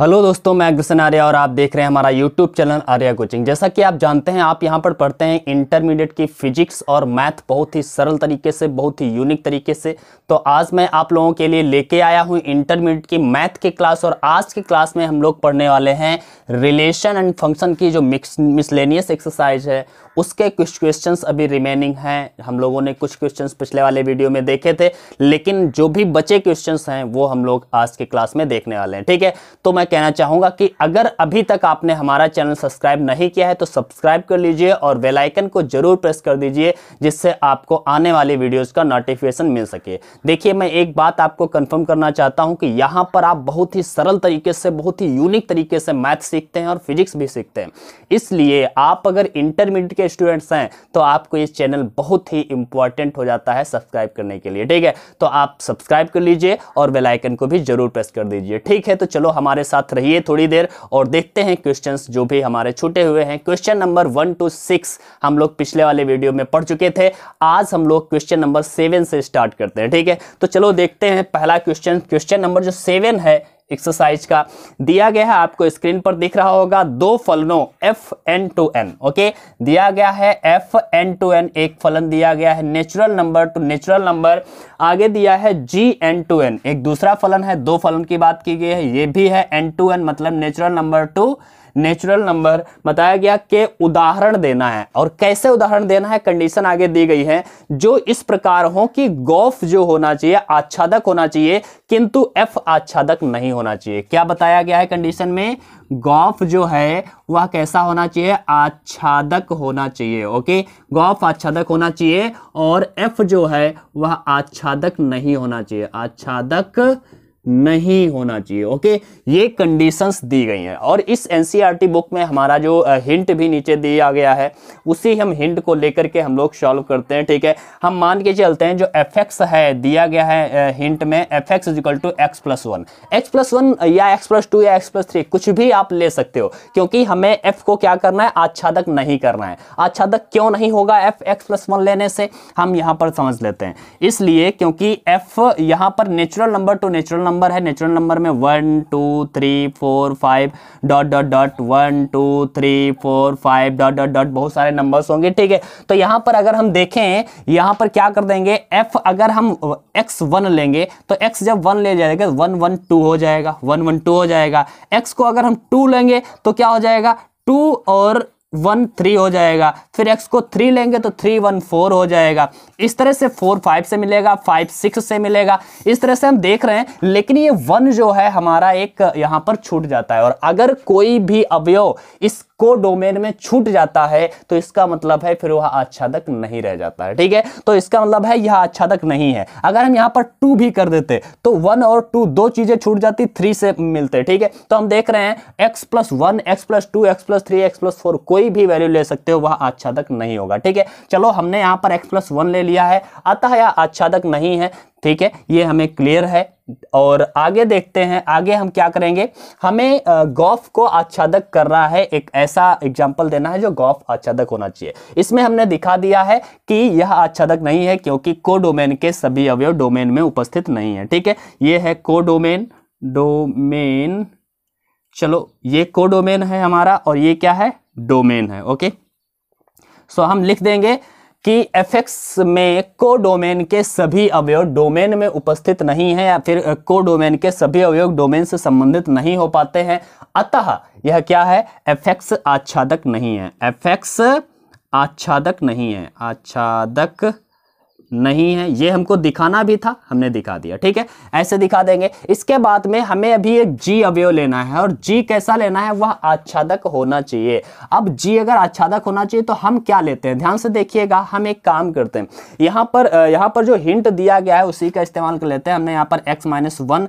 Hello दोस्तों मैं अग्रसन आर्या और आप देख रहे हैं हमारा यूट्यूब चैनल आर्या कोचिंग जैसा कि आप जानते हैं आप यहाँ पर पढ़ते हैं इंटरमीडिएट की फिजिक्स और मैथ बहुत ही सरल तरीके से बहुत ही यूनिक तरीके से तो आज मैं आप लोगों के लिए लेके आया हूँ इंटरमीडिएट की मैथ की क्लास और आज की क्लास में हम लोग पढ़ने वाले हैं रिलेशन एंड फंक्शन की जो मिक्स मिसलेनियस एक्सरसाइज है उसके कुछ क्वेश्चंस अभी रिमेनिंग हैं हम लोगों ने कुछ क्वेश्चंस पिछले वाले वीडियो में देखे थे लेकिन जो भी बचे क्वेश्चंस हैं वो हम लोग आज के क्लास में देखने वाले हैं ठीक है तो मैं कहना चाहूँगा कि अगर अभी तक आपने हमारा चैनल सब्सक्राइब नहीं किया है तो सब्सक्राइब कर लीजिए और वेलाइकन को जरूर प्रेस कर दीजिए जिससे आपको आने वाली वीडियोज़ का नोटिफिकेशन मिल सके देखिए मैं एक बात आपको कन्फर्म करना चाहता हूँ कि यहाँ पर आप बहुत ही सरल तरीके से बहुत ही यूनिक तरीके से मैथ सीखते हैं और फिजिक्स भी सीखते हैं इसलिए आप अगर इंटरमीडिएट के स्टूडेंट्स हैं तो आपको ये चैनल बहुत ही इंपॉर्टेंट हो जाता है सब्सक्राइब करने के लिए ठीक है तो आप सब्सक्राइब कर लीजिए और बेलाइकन को भी जरूर प्रेस कर दीजिए ठीक है तो चलो हमारे साथ रहिए थोड़ी देर और देखते हैं क्वेश्चन जो भी हमारे छूटे हुए हैं question number one two six हम लोग पिछले वाले वीडियो में पढ़ चुके थे आज हम लोग क्वेश्चन नंबर सेवन से स्टार्ट करते हैं ठीक है तो चलो देखते हैं पहला क्वेश्चन क्वेश्चन नंबर जो सेवन है एक्सरसाइज का दिया गया है आपको स्क्रीन पर दिख रहा होगा दो फलनों F N to N okay दिया गया है एफ एन टू एन एक फलन दिया गया है natural number to natural number आगे दिया है जी एन टू एन एक दूसरा फलन है दो फलन की बात की गई है ये भी है एन टू एन मतलब natural number to natural number बताया गया के उदाहरण देना है और कैसे उदाहरण देना है कंडीशन आगे दी गई है जो इस प्रकार हो कि गोफ जो होना चाहिए आच्छादक होना चाहिए किंतु एफ आच्छादक नहीं होना चाहिए क्या बताया गया है कंडीशन में गोफ जो है वह कैसा होना चाहिए आच्छादक होना चाहिए ओके गोफ आच्छादक होना चाहिए और एफ जो है वह आच्छादक नहीं होना चाहिए आच्छादक नहीं होना चाहिए ओके ये कंडीशंस दी गई हैं और इस एनसीईआरटी बुक e में हमारा जो हिंट भी नीचे दिया गया है उसी हम हिंट को लेकर के हम लोग सॉल्व करते हैं ठीक है हम मान के चलते हैं जो एफ है दिया गया है हिंट में F X is equal to X plus one X plus one या एक्स प्लस टू या एक्स प्लस थ्री कुछ भी आप ले सकते हो क्योंकि हमें एफ को क्या करना है आच्छादक नहीं करना है आच्छादक क्यों नहीं होगा एफ एक्स प्लस वन लेने से हम यहाँ पर समझ लेते हैं इसलिए क्योंकि एफ यहाँ पर natural number to natural number number है नेचुरल नंबर में one two three four five dot dot dot one two three four five dot dot dot बहुत सारे नंबर्स होंगे ठीक है तो यहाँ पर अगर हम देखें यहाँ पर क्या कर देंगे एफ अगर हम एक्स वन लेंगे तो एक्स जब वन ले जाएगा वन वन टू हो जाएगा वन वन टू हो जाएगा एक्स को अगर हम टू लेंगे तो क्या हो जाएगा टू और वन थ्री हो जाएगा फिर एक्स को थ्री लेंगे तो थ्री वन फोर हो जाएगा इस तरह से फोर फाइव से मिलेगा फाइव सिक्स से मिलेगा इस तरह से हम देख रहे हैं लेकिन ये वन जो है हमारा एक यहाँ पर छूट जाता है और अगर कोई भी अवयव इस को डोमेन में छूट जाता है तो इसका मतलब है फिर वह आच्छादक नहीं रह जाता है ठीक है तो इसका मतलब है यह आच्छादक नहीं है अगर हम यहाँ पर टू भी कर देते तो वन और टू दो चीजें छूट जाती थ्री से मिलते ठीक है तो हम देख रहे हैं X plus one X plus two X plus three X plus four कोई भी वैल्यू ले सकते हो वह आच्छादक नहीं होगा ठीक है चलो हमने यहाँ पर एक्स प्लस वन ले लिया है अतः यह आच्छादक नहीं है ठीक है ये हमें क्लियर है और आगे देखते हैं आगे हम क्या करेंगे हमें गॉफ को आच्छादक करना है एक ऐसा एग्जाम्पल देना है जो गॉफ आच्छादक होना चाहिए इसमें हमने दिखा दिया है कि यह आच्छादक नहीं है क्योंकि को डोमेन के सभी अवयव डोमेन में उपस्थित नहीं है ठीक है ये है को डोमेन डोमेन चलो ये को डोमेन है हमारा और ये क्या है डोमेन है ओके सो हम लिख देंगे कि एफ में डोमेन के सभी अवयव डोमेन में उपस्थित नहीं है या फिर को डोमेन के सभी अवयव डोमेन से संबंधित नहीं हो पाते हैं अतः यह क्या है एफ आच्छादक नहीं है एफ आच्छादक नहीं है आच्छादक नहीं है ये हमको दिखाना भी था हमने दिखा दिया ठीक है ऐसे दिखा देंगे इसके बाद में हमें अभी एक जी अवयव लेना है और जी कैसा लेना है वह आच्छादक होना चाहिए अब जी अगर आच्छादक होना चाहिए तो हम क्या लेते हैं ध्यान से देखिएगा हम एक काम करते हैं यहाँ पर यहाँ पर जो हिंट दिया गया है उसी का इस्तेमाल कर लेते हैं हमने यहाँ पर एक्स माइनस वन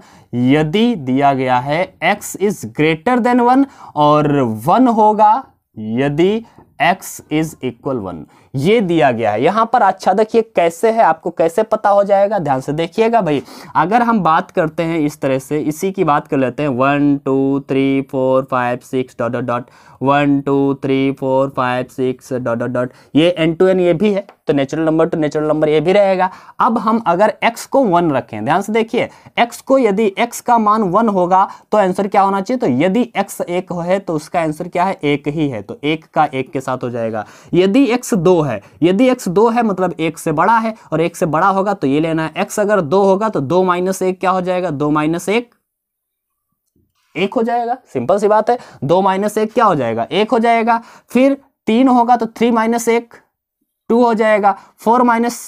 यदि दिया गया है X is greater than one और वन होगा यदि x इज इक्वल वन ये दिया गया है यहाँ पर अच्छा देखिए कैसे है आपको कैसे पता हो जाएगा ध्यान से देखिएगा भाई अगर हम बात करते हैं इस तरह से इसी की बात कर लेते हैं one two three four five six dot dot dot one two three four five six dot dot dot ये एन टू एन ये भी है तो natural number to natural number ये भी रहेगा अब हम अगर एक्स को वन रखें ध्यान से देखिए एक्स को यदि एक्स का मान वन होगा तो आंसर क्या होना चाहिए तो यदि एक्स एक है तो उसका आंसर क्या है एक ही है तो एक का एक के साथ हो जाएगा यदि एक्स दो है यदि एक्स दो है मतलब एक से बड़ा है और एक से बड़ा होगा तो ये लेना है एक्स अगर दो होगा तो दो माइनस एक क्या हो जाएगा दो माइनस एक एक हो जाएगा सिंपल सी बात है दो माइनस एक क्या हो जाएगा एक हो जाएगा फिर तीन होगा तो थ्री माइनस एक टू हो जाएगा फोर माइनस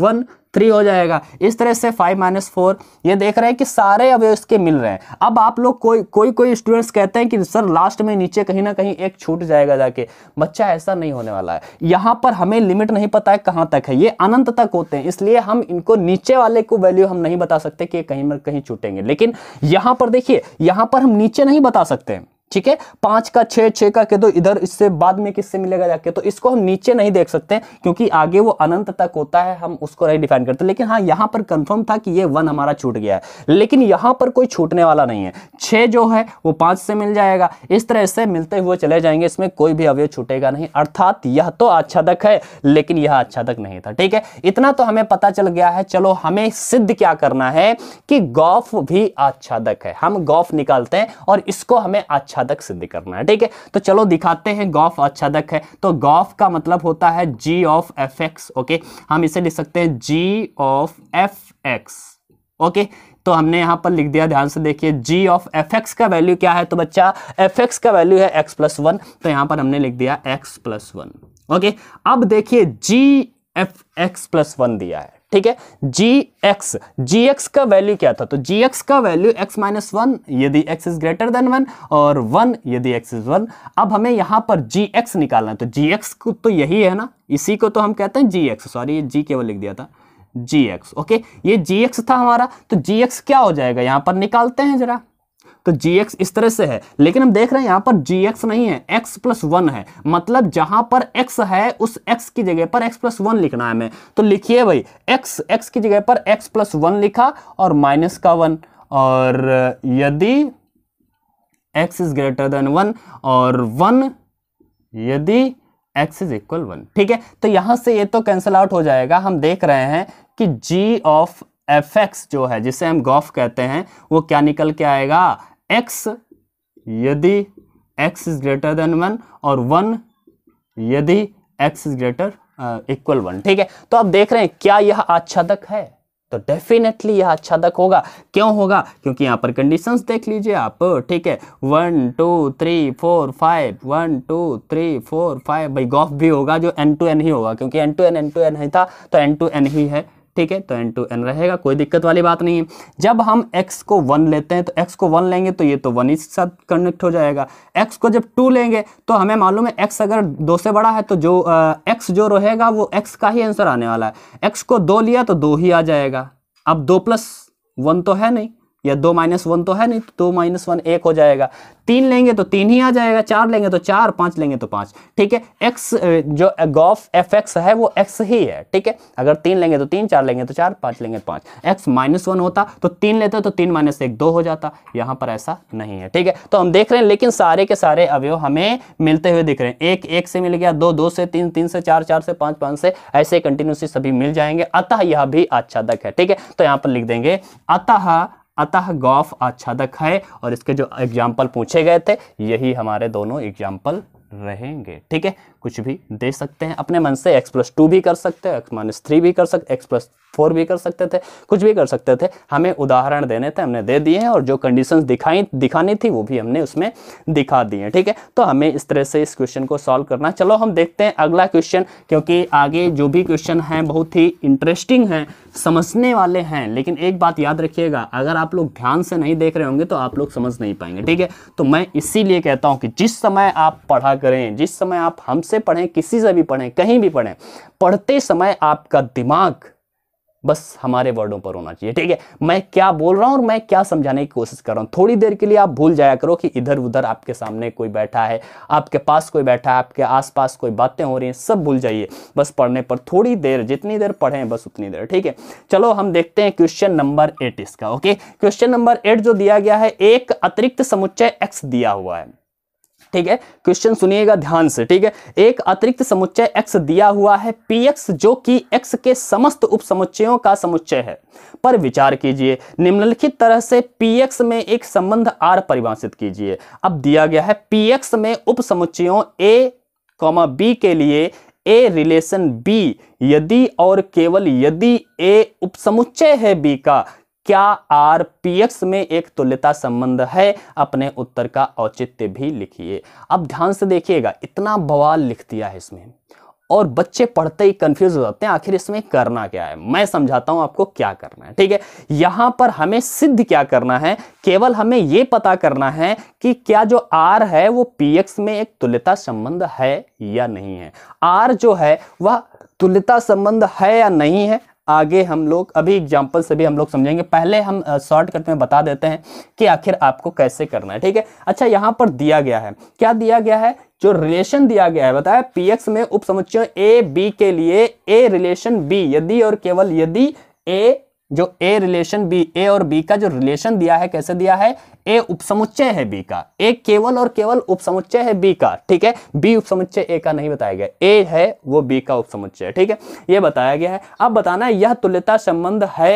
वन थ्री हो जाएगा इस तरह से फाइव माइनस फोर ये देख रहे हैं कि सारे अवयव इसके मिल रहे हैं अब आप लोग कोई कोई कोई स्टूडेंट्स कहते हैं कि सर लास्ट में नीचे कहीं ना कहीं एक छूट जाएगा जाके बच्चा ऐसा नहीं होने वाला है यहाँ पर हमें लिमिट नहीं पता है कहाँ तक है ये अनंत तक होते हैं इसलिए हम इनको नीचे वाले को वैल्यू हम नहीं बता सकते कि कहीं ना कहीं छूटेंगे लेकिन यहाँ पर देखिए यहाँ पर हम नीचे नहीं बता सकते हैं ठीक है पांच का छह छह का कह दो इधर इससे बाद में किससे मिलेगा जाके तो इसको हम नीचे नहीं देख सकते क्योंकि आगे वो अनंत तक होता है हम उसको नहीं डिफाइन करते लेकिन हाँ यहां पर कंफर्म था कि ये वन हमारा छूट गया है लेकिन यहां पर कोई छूटने वाला नहीं है छह जो है वो पांच से मिल जाएगा इस तरह से मिलते हुए चले जाएंगे इसमें कोई भी अवयव छूटेगा नहीं अर्थात यह तो आच्छादक है लेकिन यह आच्छादक नहीं था ठीक है इतना तो हमें पता चल गया है चलो हमें सिद्ध क्या करना है कि गौफ भी आच्छादक है हम गौफ निकालते हैं और इसको हमें अच्छा आच्छादक सिद्ध करना है ठीक है तो चलो दिखाते हैं गॉफ आच्छादक है तो गॉफ का मतलब होता है G of F X okay हम इसे लिख सकते हैं G of F X okay तो हमने यहां पर लिख दिया ध्यान से देखिए जी ऑफ एफ एक्स का वैल्यू क्या है तो बच्चा एफ एक्स का वैल्यू है एक्स प्लस वन तो यहां पर हमने लिख दिया एक्स प्लस वन ओके अब देखिए G F X plus one दिया है ठीक है जी एक्स जी एक्स का वैल्यू क्या था तो जी एक्स का वैल्यू एक्स माइनस वन यदि X is greater than one और वन यदि एक्स इज वन अब हमें यहां पर जी एक्स निकालना है तो जी एक्स को तो यही है ना इसी को तो हम कहते हैं जी एक्स सॉरी ये जी केवल लिख दिया था जी एक्स ओके ये जी एक्स था हमारा तो जी एक्स क्या हो जाएगा यहां पर निकालते हैं जरा तो जी एक्स इस तरह से है लेकिन हम देख रहे हैं यहां पर जी एक्स नहीं है एक्स प्लस वन है मतलब जहां पर एक्स है उस एक्स की जगह पर एक्स प्लस वन लिखना है हमें तो लिखिए भाई एक्स एक्स की जगह पर एक्स प्लस वन लिखा और माइनस का वन और यदि X is greater than one और वन यदि एक्स इज इक्वल वन ठीक है तो यहां से ये तो कैंसल आउट हो जाएगा हम देख रहे हैं कि जी ऑफ एफ एक्स जो है जिसे हम गॉफ कहते हैं वो क्या निकल के आएगा एक्स यदि X is greater than one और वन यदि X is greater equal one ठीक है तो आप देख रहे हैं क्या यह आच्छादक है तो डेफिनेटली यह आच्छादक होगा क्यों होगा क्योंकि यहां पर कंडीशंस देख लीजिए आप ठीक है one two three four five one two three four five भाई गॉफ भी होगा जो एन टू एन ही होगा क्योंकि N to N N to N ही था तो एन टू एन ही है ठीक है तो एन टू एन रहेगा कोई दिक्कत वाली बात नहीं है जब हम एक्स को वन लेते हैं तो एक्स को वन लेंगे तो ये तो वन इसके साथ कनेक्ट हो जाएगा एक्स को जब टू लेंगे तो हमें मालूम है एक्स अगर दो से बड़ा है तो जो एक्स जो रहेगा वो एक्स का ही आंसर आने वाला है एक्स को दो लिया तो दो ही आ जाएगा अब दो प्लस वन तो है नहीं या दो माइनस वन तो है नहीं तो दो माइनस वन एक हो जाएगा तीन लेंगे तो तीन ही आ जाएगा चार लेंगे तो चार पांच लेंगे तो पांच ठीक है एक्स जो गॉफ एफ एक्स है वो एक्स ही है ठीक है अगर तीन लेंगे तो तीन चार लेंगे तो चार पांच लेंगे पांच एक्स माइनस वन होता तो तीन लेते तो तीन माइनस एक दो हो जाता यहां पर ऐसा नहीं है ठीक है तो हम देख रहे हैं लेकिन सारे के सारे अवयव हमें मिलते हुए दिख रहे हैं एक एक से मिल गया दो दो से तीन तीन से चार चार से पांच पांच से ऐसे कंटिन्यूसली सभी मिल जाएंगे अतः यह भी आच्छादक है ठीक है तो यहां पर लिख देंगे अतः अतः गॉफ आच्छादक है और इसके जो एग्जाम्पल पूछे गए थे यही हमारे दोनों एग्जाम्पल रहेंगे ठीक है कुछ भी दे सकते हैं अपने मन से एक्स प्लस टू भी कर सकते हैं एक्स माइनस थ्री भी कर सकते एक्स प्लस फोर भी कर सकते थे कुछ भी कर सकते थे हमें उदाहरण देने थे हमने दे दिए हैं और जो कंडीशंस दिखाई दिखानी थी वो भी हमने उसमें दिखा दी हैं ठीक है तो हमें इस तरह से इस क्वेश्चन को सॉल्व करना चलो हम देखते हैं अगला क्वेश्चन क्योंकि आगे जो भी क्वेश्चन हैं बहुत ही इंटरेस्टिंग हैं समझने वाले हैं लेकिन एक बात याद रखिएगा अगर आप लोग ध्यान से नहीं देख रहे होंगे तो आप लोग समझ नहीं पाएंगे ठीक है तो मैं इसीलिए कहता हूँ कि जिस समय आप पढ़ा करें जिस समय आप हमसे से पढ़ें किसी से भी पढ़ें कहीं भी पढ़ें पढ़ते समय आपका दिमाग बस हमारे वर्डों पर होना चाहिए ठीक है मैं क्या बोल रहा हूँ और मैं क्या समझाने की कोशिश कर रहा हूँ थोड़ी देर के लिए आप भूल जाया करो कि इधर उधर आपके सामने कोई बैठा है आपके पास कोई बैठा है आपके आसपास कोई बातें हो रही हैं सब भूल जाइए बस पढ़ने पर थोड़ी देर जितनी देर पढ़ें बस उतनी देर ठीक है चलो हम देखते हैं क्वेश्चन नंबर एट इसका ओके क्वेश्चन नंबर एट जो दिया गया है एक अतिरिक्त समुच्चय एक्स दिया हुआ है ठीक है क्वेश्चन सुनिएगा ध्यान से ठीक है एक अतिरिक्त समुच्चय x दिया हुआ है px जो कि x के समस्त उप समुच्चयों का समुच्चय है पर विचार कीजिए निम्नलिखित तरह से px में एक संबंध r परिभाषित कीजिए अब दिया गया है px में उप समुच्चयों a कॉमा बी के लिए ए रिलेशन बी यदि और केवल यदि ए उपसमुच्चय है बी का क्या आर पी एक्स में एक तुल्यता संबंध है अपने उत्तर का औचित्य भी लिखिए अब ध्यान से देखिएगा इतना बवाल लिख दिया है इसमें और बच्चे पढ़ते ही कंफ्यूज हो जाते हैं आखिर इसमें करना क्या है मैं समझाता हूं आपको क्या करना है ठीक है यहां पर हमें सिद्ध क्या करना है केवल हमें यह पता करना है कि क्या जो आर है वो पी एक्स में एक तुल्यता संबंध है या नहीं है आर जो है वह तुल्यता संबंध है या नहीं है आगे हम लोग अभी एग्जाम्पल से भी हम लोग समझेंगे पहले हम शॉर्ट कट में बता देते हैं कि आखिर आपको कैसे करना है ठीक है अच्छा यहाँ पर दिया गया है क्या दिया गया है जो रिलेशन दिया गया है बताया एक्स में उप उपसमुच्चय ए बी के लिए ए रिलेशन बी यदि और केवल यदि ए जो ए रिलेशन बी ए और बी का जो रिलेशन दिया है कैसे दिया है ए उपसमुच्चय है बी का ए केवल और केवल उपसमुच्चय है बी का ठीक है बी उपसमुच्चय ए का नहीं बताया गया ए है वो बी का उपसमुच्चय ठीक है ये बताया गया है अब बताना है यह तुल्यता संबंध है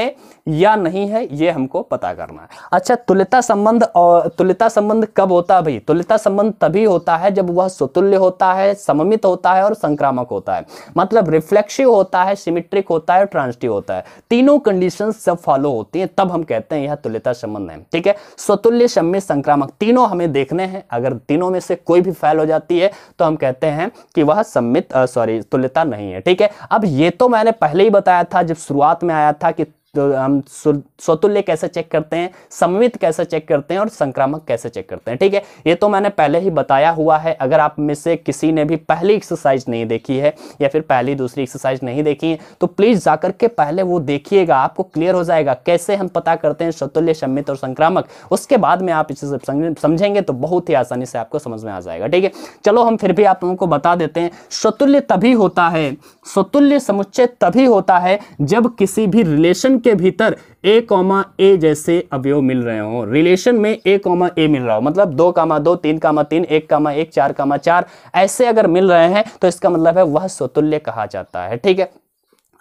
या नहीं है ये हमको पता करना है अच्छा तुल्यता संबंध और तुल्यता संबंध कब होता है भाई तुल्यता संबंध तभी होता है जब वह स्वतुल्य होता है सममित होता है और संक्रामक होता है मतलब रिफ्लेक्सिव होता है सिमिट्रिक होता है और ट्रांसटिव होता है तीनों कंडीशन कंडीशन जब फॉलो होती है तब हम कहते हैं यह तुल्यता संबंध है ठीक है स्वतुल्य सम्य संक्रामक तीनों हमें देखने हैं अगर तीनों में से कोई भी फैल हो जाती है तो हम कहते हैं कि वह सम्मित सॉरी तुल्यता नहीं है ठीक है अब ये तो मैंने पहले ही बताया था जब शुरुआत में आया था कि तो हम स्वतुल्य कैसे चेक करते हैं समवित कैसे चेक करते हैं और संक्रामक कैसे चेक करते हैं ठीक है ये तो मैंने पहले ही बताया हुआ है अगर आप में से किसी ने भी पहली एक्सरसाइज नहीं देखी है या फिर पहली दूसरी एक्सरसाइज नहीं देखी है तो प्लीज़ जाकर के पहले वो देखिएगा आपको क्लियर हो जाएगा कैसे हम पता करते हैं स्वतुल्य सम्मित और संक्रामक उसके बाद में आप इसे समझेंगे तो बहुत ही आसानी से आपको समझ में आ जाएगा ठीक है चलो हम फिर भी आप लोगों को बता देते हैं स्वतुल्य तभी होता है स्वतुल्य समुच्चय तभी होता है जब किसी भी रिलेशन के भीतर ए कॉमा ए जैसे अवयव मिल रहे हो रिलेशन में ए कॉमा ए मिल रहा हो मतलब दो कामा दो तीन कामा तीन एक कामा एक चार कामा चार ऐसे अगर मिल रहे हैं तो इसका मतलब है वह स्वतुल्य कहा जाता है ठीक है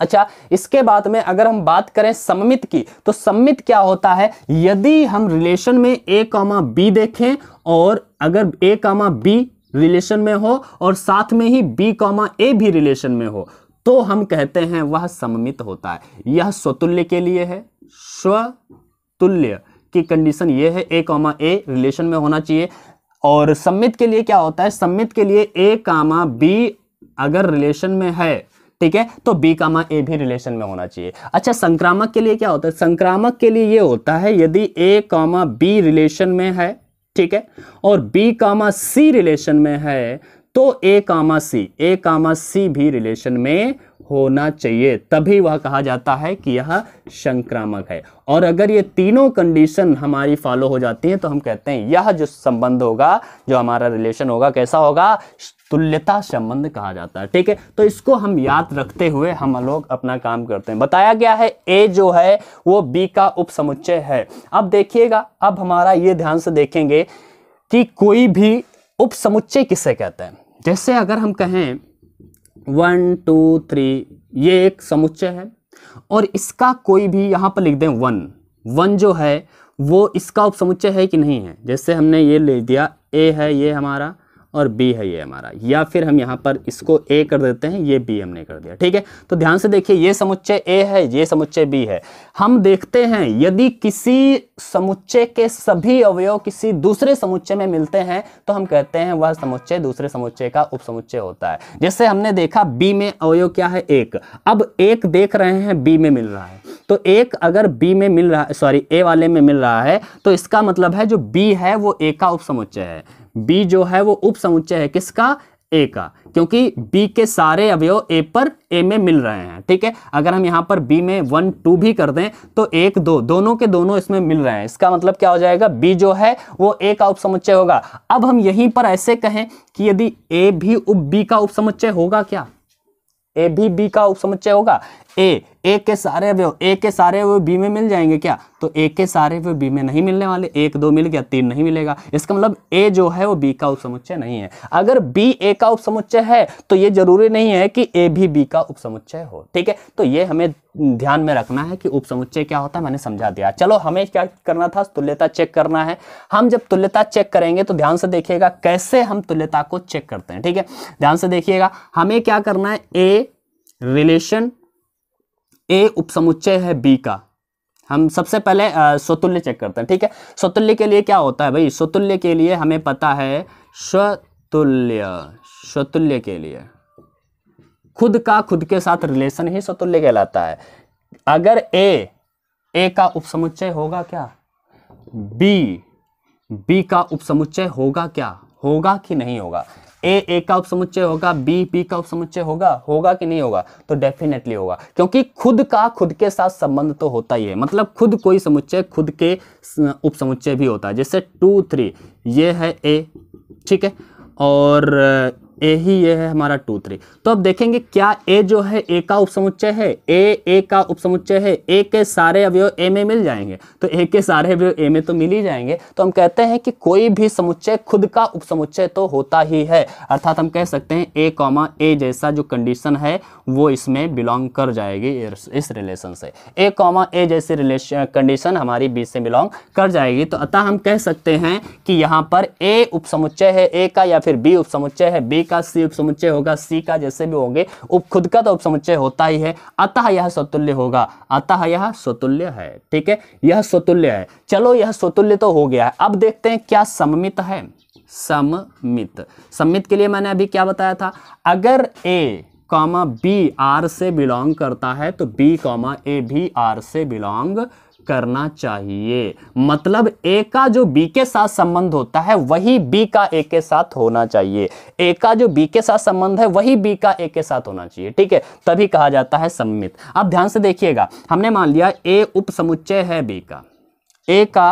अच्छा इसके बाद में अगर हम बात करें सममित की तो सममित क्या होता है यदि हम रिलेशन में ए कॉमा बी देखें और अगर ए कॉमा बी रिलेशन में हो और साथ में ही बी कॉमा ए भी रिलेशन में हो तो हम कहते हैं वह सममित होता है यह स्वतुल्य के लिए है स्वतुल्य की कंडीशन यह है ए कॉमा ए रिलेशन में होना चाहिए और सम्मित के लिए क्या होता है सम्मित के लिए ए कामा बी अगर रिलेशन में है ठीक है तो बी कामा ए भी रिलेशन में होना चाहिए अच्छा संक्रामक के लिए क्या होता है संक्रामक के लिए ये होता है यदि ए कामा बी रिलेशन में है ठीक है और बी कामा सी रिलेशन में है तो ए कामा सी ए कामा सी भी रिलेशन में होना चाहिए तभी वह कहा जाता है कि यह संक्रामक है और अगर ये तीनों कंडीशन हमारी फॉलो हो जाती हैं तो हम कहते हैं यह जो संबंध होगा जो हमारा रिलेशन होगा कैसा होगा तुल्यता संबंध कहा जाता है ठीक है तो इसको हम याद रखते हुए हम लोग अपना काम करते हैं बताया गया है ए जो है वो बी का उपसमुच्चय है अब देखिएगा अब हमारा ये ध्यान से देखेंगे कि कोई भी उपसमुच्चय किसे कहते हैं जैसे अगर हम कहें वन टू थ्री ये एक समुच्चय है और इसका कोई भी यहाँ पर लिख दें वन वन जो है वो इसका उपसमुच्चय है कि नहीं है जैसे हमने ये ले दिया ए है ये हमारा और बी है ये हमारा या फिर हम यहाँ पर इसको ए कर देते हैं ये बी हमने कर दिया ठीक है तो ध्यान से देखिए ये समुच्चय ए है ये समुच्चय बी है हम देखते हैं यदि किसी समुच्चय के सभी अवयव किसी दूसरे समुच्चय में मिलते हैं तो हम कहते हैं वह समुच्चय दूसरे समुच्चय का उप होता है जैसे हमने देखा बी में अवयव क्या है एक अब एक देख रहे हैं बी में मिल रहा है तो एक अगर बी में मिल रहा है सॉरी ए वाले में मिल रहा है तो इसका मतलब है जो बी है वो ए का उपसमुच्चय है बी जो है वो उप है किसका ए का क्योंकि बी के सारे अवयव ए पर ए में मिल रहे हैं ठीक है अगर हम यहां पर बी में वन टू भी कर दें तो एक दो दोनों के दोनों इसमें मिल रहे हैं इसका मतलब क्या हो जाएगा बी जो है वो ए का उपसमुच्चय होगा अब हम यहीं पर ऐसे कहें कि यदि ए भी उप बी का उपसमुच्चय होगा क्या ए भी बी का उपसमुच्चय होगा ए ए के सारे अवयव ए के सारे अवयव बी में मिल जाएंगे क्या तो ए के सारे अवयव बी में नहीं मिलने वाले एक दो मिल गया तीन नहीं मिलेगा इसका मतलब ए जो है वो बी का उपसमुच्चय नहीं है अगर बी ए का उपसमुच्चय है तो ये जरूरी नहीं है कि ए भी बी का उपसमुच्चय हो ठीक है तो ये हमें ध्यान में रखना है कि उपसमुच्चय क्या होता है मैंने समझा दिया चलो हमें क्या करना था तुल्यता चेक करना है हम जब तुल्यता चेक करेंगे तो ध्यान से देखिएगा कैसे हम तुल्यता को चेक करते हैं ठीक है ध्यान से देखिएगा हमें क्या करना है ए रिलेशन ए उपसमुच्चय है बी का हम सबसे पहले स्वतुल्य चेक करते हैं ठीक है स्वतुल्य के लिए क्या होता है भाई स्वतुल्य के लिए हमें पता है स्वतुल्य स्वतुल्य के लिए खुद का खुद के साथ रिलेशन ही स्वतुल्य कहलाता है अगर ए ए का उपसमुच्चय होगा क्या बी बी का उपसमुच्चय होगा क्या होगा कि नहीं होगा ए ए का उपसमुच्चय होगा बी बी का उपसमुच्चय होगा होगा कि नहीं होगा तो डेफिनेटली होगा क्योंकि खुद का खुद के साथ संबंध तो होता ही है मतलब खुद कोई समुच्चय खुद के उपसमुच्चय भी होता है जैसे टू थ्री ये है ए ठीक है और ए ही ये है हमारा टू थ्री तो अब देखेंगे क्या ए जो है ए का उपसमुच्चय है ए ए का उपसमुच्चय है ए के सारे अवयव ए में मिल जाएंगे तो ए के सारे अवयव ए में तो मिल ही जाएंगे तो हम कहते हैं कि कोई भी समुच्चय खुद का उपसमुच्चय तो होता ही है अर्थात हम कह सकते हैं ए कॉमा ए जैसा जो कंडीशन है वो इसमें बिलोंग कर जाएगी इस रिलेशन से ए कॉमा ए जैसी रिलेशन कंडीशन हमारी बी से बिलोंग कर जाएगी तो अतः हम कह सकते हैं कि यहाँ पर ए उपसमुच्चय है ए का या फिर बी उपसमुच्चय है बी का सी उपसमुच्चय होगा सी का जैसे भी होंगे उप खुद का तो उपसमुच्चय होता ही है अतः यह स्वतुल्य होगा अतः यह स्वतुल्य है ठीक है यह स्वतुल्य है चलो यह स्वतुल्य तो हो गया है अब देखते हैं क्या सममित है सममित सममित के लिए मैंने अभी क्या बताया था अगर ए कॉमा बी आर से बिलोंग करता है तो बी कॉमा ए भी आर से बिलोंग करना चाहिए मतलब ए का जो बी के साथ संबंध होता है वही बी का ए के साथ होना चाहिए ए का जो बी के साथ संबंध है वही बी का ए के साथ होना चाहिए ठीक है तभी कहा जाता है सम्मित अब ध्यान से देखिएगा हमने मान लिया ए उप है बी का ए का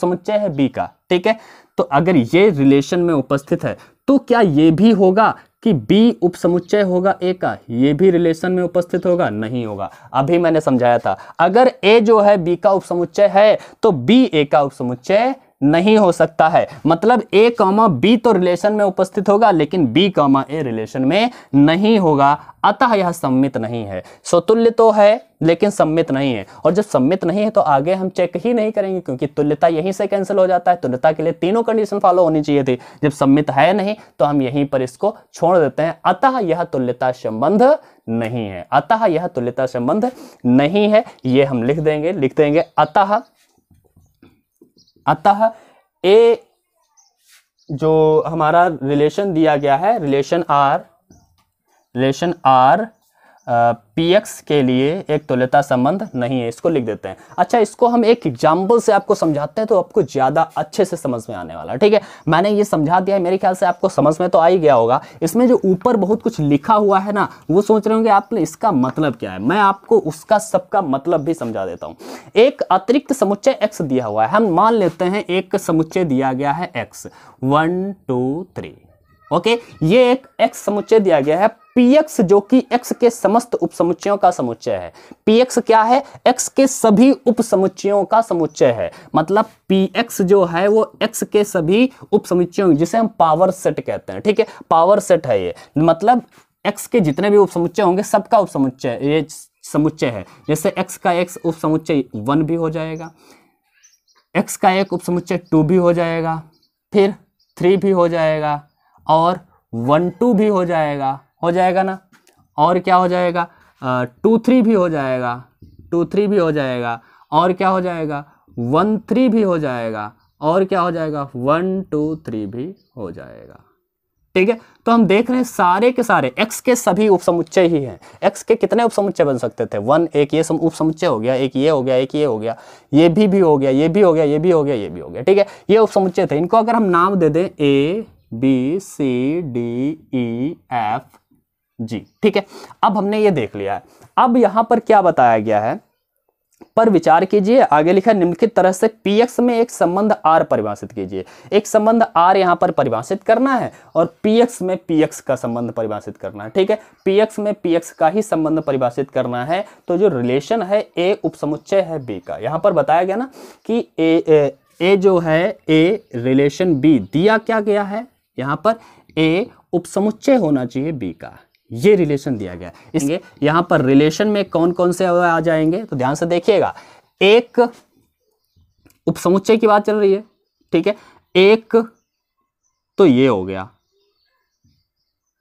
समुच्चय है बी का ठीक है तो अगर ये रिलेशन में उपस्थित है तो क्या ये भी होगा कि बी उपसमुच्चय होगा ए का ये भी रिलेशन में उपस्थित होगा नहीं होगा अभी मैंने समझाया था अगर ए जो है बी का उपसमुच्चय है तो बी ए का उपसमुच्चय नहीं हो सकता है मतलब ए कॉमा बी तो रिलेशन में उपस्थित होगा लेकिन बी कॉमा ए रिलेशन में नहीं होगा अतः यह सम्मित नहीं है स्वतुल्य तो है लेकिन सम्मित नहीं है और जब सम्मित नहीं है तो आगे हम चेक ही नहीं करेंगे क्योंकि तुल्यता यहीं से कैंसिल हो जाता है तुल्यता के लिए तीनों कंडीशन फॉलो होनी चाहिए थी जब सम्मित है नहीं तो हम यहीं पर इसको छोड़ देते हैं अतः यह तुल्यता संबंध नहीं है अतः यह तुल्यता संबंध नहीं है यह हम लिख देंगे लिख देंगे अतः अतः ए जो हमारा रिलेशन दिया गया है relation R relation R P X के लिए एक तुल्यता संबंध नहीं है इसको लिख देते हैं अच्छा इसको हम एक एग्जाम्पल से आपको समझाते हैं तो आपको ज़्यादा अच्छे से समझ में आने वाला ठीक है मैंने ये समझा दिया है मेरे ख्याल से आपको समझ में तो आ ही गया होगा इसमें जो ऊपर बहुत कुछ लिखा हुआ है ना वो सोच रहे होंगे आपने इसका मतलब क्या है मैं आपको उसका सबका मतलब भी समझा देता हूँ एक अतिरिक्त समुच्चय एक्स दिया हुआ है हम मान लेते हैं एक समुच्चय दिया गया है X one two three okay ये एक एक्स समुच्चय दिया गया है पीएक्स जो कि एक्स के समस्त उपसमुच्चयों का समुच्चय है पीएक्स क्या है एक्स के सभी उपसमुच्चयों का समुच्चय है मतलब पीएक्स जो है वो एक्स के सभी उपसमुच्चयों जिसे हम पावर सेट कहते हैं ठीक है पावर सेट है ये मतलब एक्स के जितने भी उपसमुच्चय होंगे सबका उपसमुच्चय ये समुच्चय है जैसे एक्स का एक्स उपसमुच्चय वन भी हो जाएगा एक्स का एक उपसमुच्चय टू भी हो जाएगा फिर थ्री भी हो जाएगा और वन टू भी हो जाएगा हो जाएगा ना और क्या हो जाएगा टू थ्री भी हो जाएगा टू थ्री भी हो जाएगा और क्या हो जाएगा वन थ्री भी हो जाएगा और क्या हो जाएगा वन टू थ्री भी हो जाएगा ठीक है तो हम देख रहे हैं सारे के सारे x के सभी उपसमुच्चय ही हैं x के कितने उपसमुच्चय बन सकते थे वन एक ये उपसमुच्चय हो गया एक ये हो गया एक ये हो गया ये भी भी हो गया ये भी हो गया ये भी हो गया ये भी हो गया ठीक है ये उपसमुच्चय थे इनको अगर हम नाम दे दें A B C D E F G ठीक है अब हमने ये देख लिया है अब यहाँ पर क्या बताया गया है पर विचार कीजिए आगे लिखा निम्नलिखित तरह से पी एक्स में एक संबंध आर परिभाषित कीजिए एक संबंध आर यहाँ पर परिभाषित करना है और पी एक्स में पी एक्स का संबंध परिभाषित करना है ठीक है पी एक्स में पी एक्स का ही संबंध परिभाषित करना है तो जो रिलेशन है ए उपसमुच्चय है बी का यहाँ पर बताया गया ना कि ए, ए ए जो है ए रिलेशन बी दिया क्या गया है यहाँ पर ए उपसमुच्चय होना चाहिए बी का ये रिलेशन दिया गया इसलिए यहां पर रिलेशन में कौन कौन से आ जाएंगे तो ध्यान से देखिएगा एक उपसमुच्चय की बात चल रही है ठीक है एक तो ये हो गया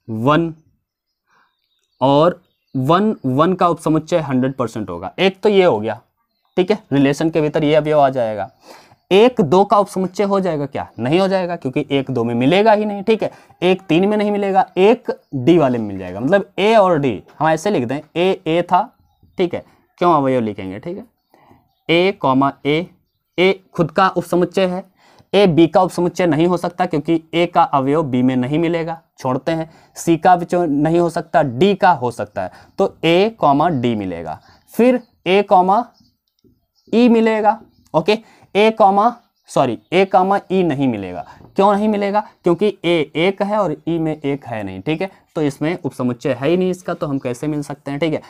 वन और वन वन का उपसमुच्चय हंड्रेड परसेंट होगा एक तो ये हो गया ठीक है रिलेशन के भीतर ये अवयव आ जाएगा एक दो का उपसमुच्चय हो जाएगा क्या नहीं हो जाएगा क्योंकि एक दो में मिलेगा ही नहीं ठीक है एक तीन में नहीं मिलेगा एक डी वाले में मिल जाएगा मतलब ए और डी हम ऐसे लिख दें ए ए था ठीक है क्यों अवयव लिखेंगे ठीक है ए कॉमा ए ए खुद का उपसमुच्चय है ए बी का उपसमुच्चय नहीं हो सकता क्योंकि ए का अवयव बी में नहीं मिलेगा छोड़ते हैं सी का भी नहीं हो सकता डी का हो सकता है तो ए कॉमा डी मिलेगा फिर ए कॉमा ई e मिलेगा okay A comma sorry A comma E नहीं मिलेगा क्यों नहीं मिलेगा क्योंकि ए एक है और ई e में एक है नहीं ठीक है तो इसमें उपसमुच्चय है ही नहीं इसका तो हम कैसे मिल सकते हैं ठीक है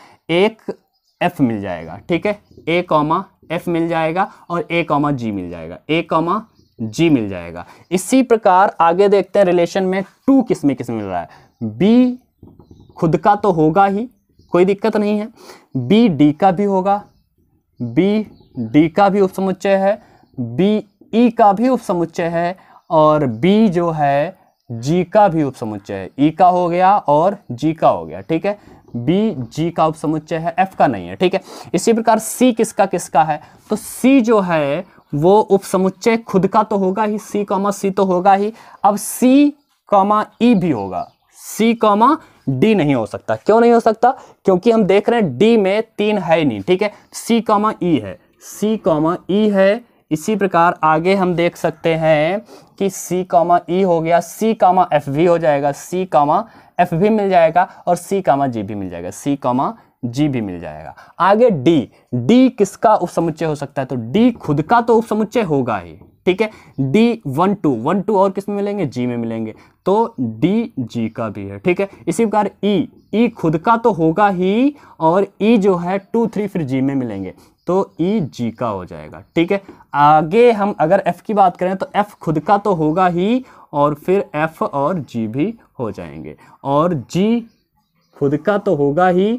एक एफ मिल जाएगा ठीक है ए कॉमा एफ मिल जाएगा और ए कॉमा जी मिल जाएगा ए कॉमा जी मिल जाएगा इसी प्रकार आगे देखते हैं रिलेशन में टू किस में किस मिल रहा है बी खुद का तो होगा ही कोई दिक्कत नहीं है बी डी का भी होगा बी डी का भी उपसमुच्चय है बी ई का भी उपसमुच्चय है और बी जो है जी का भी उपसमुच्चय है ई e का हो गया और जी का हो गया ठीक है बी जी का उपसमुच्चय है एफ का नहीं है ठीक है इसी प्रकार सी किसका किसका है तो सी जो है वो उपसमुच्चय खुद का तो होगा ही सी कॉमा सी तो होगा ही अब सी कॉमा ई भी होगा सी कॉमा डी नहीं हो सकता क्यों नहीं हो सकता क्योंकि हम देख रहे हैं डी में तीन है नहीं ठीक है सी कॉमा ई है सी कॉमा ई है इसी प्रकार आगे हम देख सकते हैं कि सी कामा ई हो गया सी कामा एफ भी हो जाएगा सी कामा एफ भी मिल जाएगा और सी कामा जी भी मिल जाएगा सी कामा जी भी मिल जाएगा आगे डी डी किसका उपसमुच्चय हो सकता है तो डी खुद का तो उपसमुच्चय होगा ही ठीक है D one two one two और किस में मिलेंगे जी में मिलेंगे तो डी जी का भी है ठीक है इसी प्रकार ई e, ई e खुद का तो होगा ही और ई e जो है टू थ्री फिर जी में मिलेंगे तो ई जी का हो जाएगा ठीक है आगे हम अगर एफ़ की बात करें तो एफ़ खुद का तो होगा ही और फिर एफ़ और जी भी हो जाएंगे और जी खुद का तो होगा ही